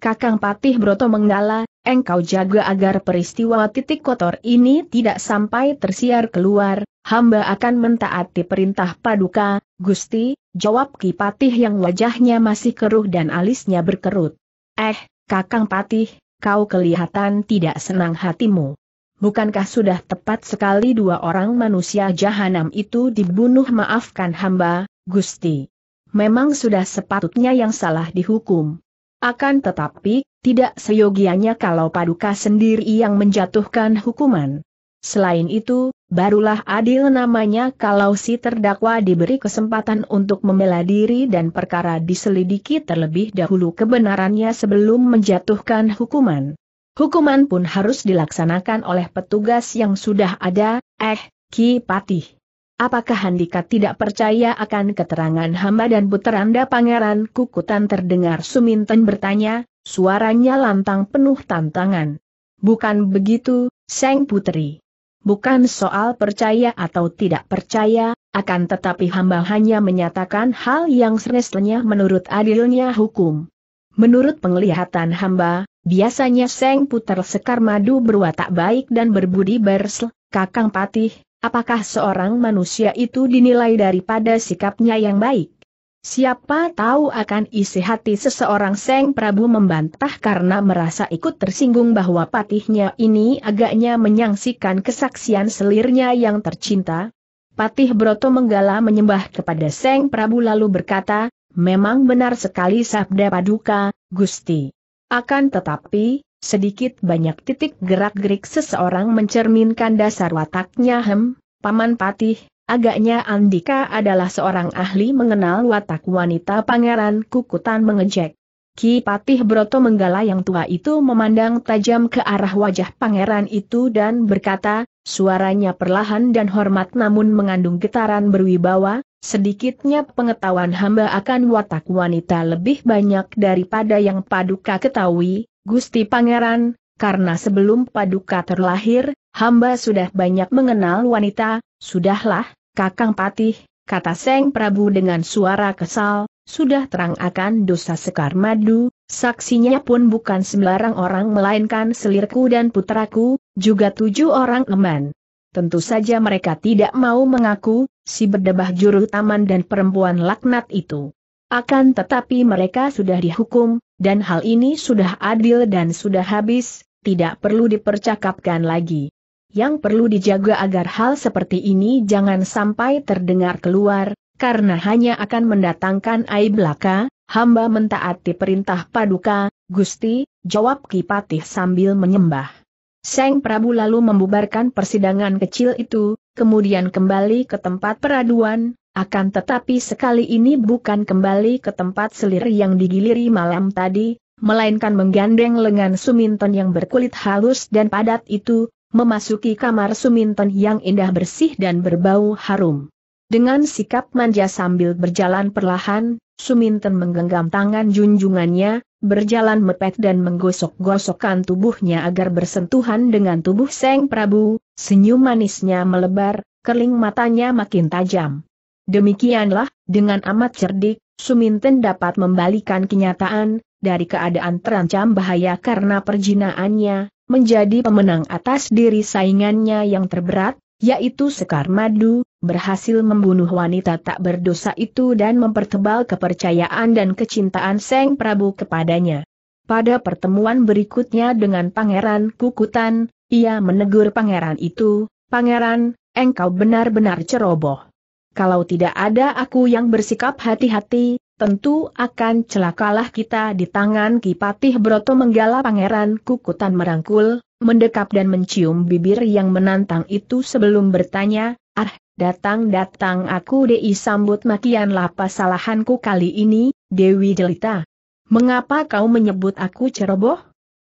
Kakang Patih Broto menggala, engkau jaga agar peristiwa titik kotor ini tidak sampai tersiar keluar, hamba akan mentaati perintah paduka, Gusti, jawab Ki Patih yang wajahnya masih keruh dan alisnya berkerut. Eh, Kakang Patih, kau kelihatan tidak senang hatimu. Bukankah sudah tepat sekali dua orang manusia jahanam itu dibunuh maafkan hamba, Gusti? Memang sudah sepatutnya yang salah dihukum. Akan tetapi, tidak seyogianya kalau paduka sendiri yang menjatuhkan hukuman. Selain itu, barulah adil namanya kalau si terdakwa diberi kesempatan untuk membela diri dan perkara diselidiki terlebih dahulu kebenarannya sebelum menjatuhkan hukuman. Hukuman pun harus dilaksanakan oleh petugas yang sudah ada, eh, Ki Patih. Apakah Handika tidak percaya akan keterangan hamba dan puteranda pangeran kukutan terdengar Suminten bertanya, suaranya lantang penuh tantangan. Bukan begitu, Seng Putri. Bukan soal percaya atau tidak percaya, akan tetapi hamba hanya menyatakan hal yang seresnya menurut adilnya hukum. Menurut penglihatan hamba, biasanya Seng putar Sekar Madu berwatak baik dan berbudi bersel, Kakang Patih, apakah seorang manusia itu dinilai daripada sikapnya yang baik? Siapa tahu akan isi hati seseorang Seng Prabu membantah karena merasa ikut tersinggung bahwa patihnya ini agaknya menyangsikan kesaksian selirnya yang tercinta. Patih Broto Menggala menyembah kepada Seng Prabu lalu berkata, memang benar sekali sabda paduka, Gusti. Akan tetapi, sedikit banyak titik gerak-gerik seseorang mencerminkan dasar wataknya hem, Paman Patih, Agaknya Andika adalah seorang ahli mengenal watak wanita pangeran kukutan mengejek. Ki Patih Broto Menggala yang tua itu memandang tajam ke arah wajah pangeran itu dan berkata, suaranya perlahan dan hormat namun mengandung getaran berwibawa, sedikitnya pengetahuan hamba akan watak wanita lebih banyak daripada yang Paduka ketahui, Gusti Pangeran, karena sebelum Paduka terlahir, hamba sudah banyak mengenal wanita, Sudahlah, Kakang Patih, kata Seng Prabu dengan suara kesal, sudah terang akan dosa Sekar Madu, saksinya pun bukan sembarang orang melainkan selirku dan putraku, juga tujuh orang eman. Tentu saja mereka tidak mau mengaku, si berdebah juru taman dan perempuan laknat itu. Akan tetapi mereka sudah dihukum, dan hal ini sudah adil dan sudah habis, tidak perlu dipercakapkan lagi yang perlu dijaga agar hal seperti ini jangan sampai terdengar keluar, karena hanya akan mendatangkan aib belaka, hamba mentaati perintah paduka, Gusti, jawab Kipatih sambil menyembah. Seng Prabu lalu membubarkan persidangan kecil itu, kemudian kembali ke tempat peraduan, akan tetapi sekali ini bukan kembali ke tempat selir yang digiliri malam tadi, melainkan menggandeng lengan Suminton yang berkulit halus dan padat itu, memasuki kamar Suminten yang indah bersih dan berbau harum. Dengan sikap manja sambil berjalan perlahan, Suminten menggenggam tangan junjungannya, berjalan mepet dan menggosok-gosokkan tubuhnya agar bersentuhan dengan tubuh Seng Prabu, senyum manisnya melebar, keling matanya makin tajam. Demikianlah, dengan amat cerdik, Suminten dapat membalikan kenyataan, dari keadaan terancam bahaya karena perjinaannya, menjadi pemenang atas diri saingannya yang terberat, yaitu Sekar Madu, berhasil membunuh wanita tak berdosa itu dan mempertebal kepercayaan dan kecintaan Seng Prabu kepadanya. Pada pertemuan berikutnya dengan Pangeran Kukutan, ia menegur pangeran itu, Pangeran, engkau benar-benar ceroboh. Kalau tidak ada aku yang bersikap hati-hati, tentu akan celakalah kita di tangan Kipatih Broto menggala pangeran kukutan merangkul, mendekap dan mencium bibir yang menantang itu sebelum bertanya, ah, datang-datang aku Dei sambut makian lapa salahanku kali ini, Dewi Jelita. Mengapa kau menyebut aku ceroboh?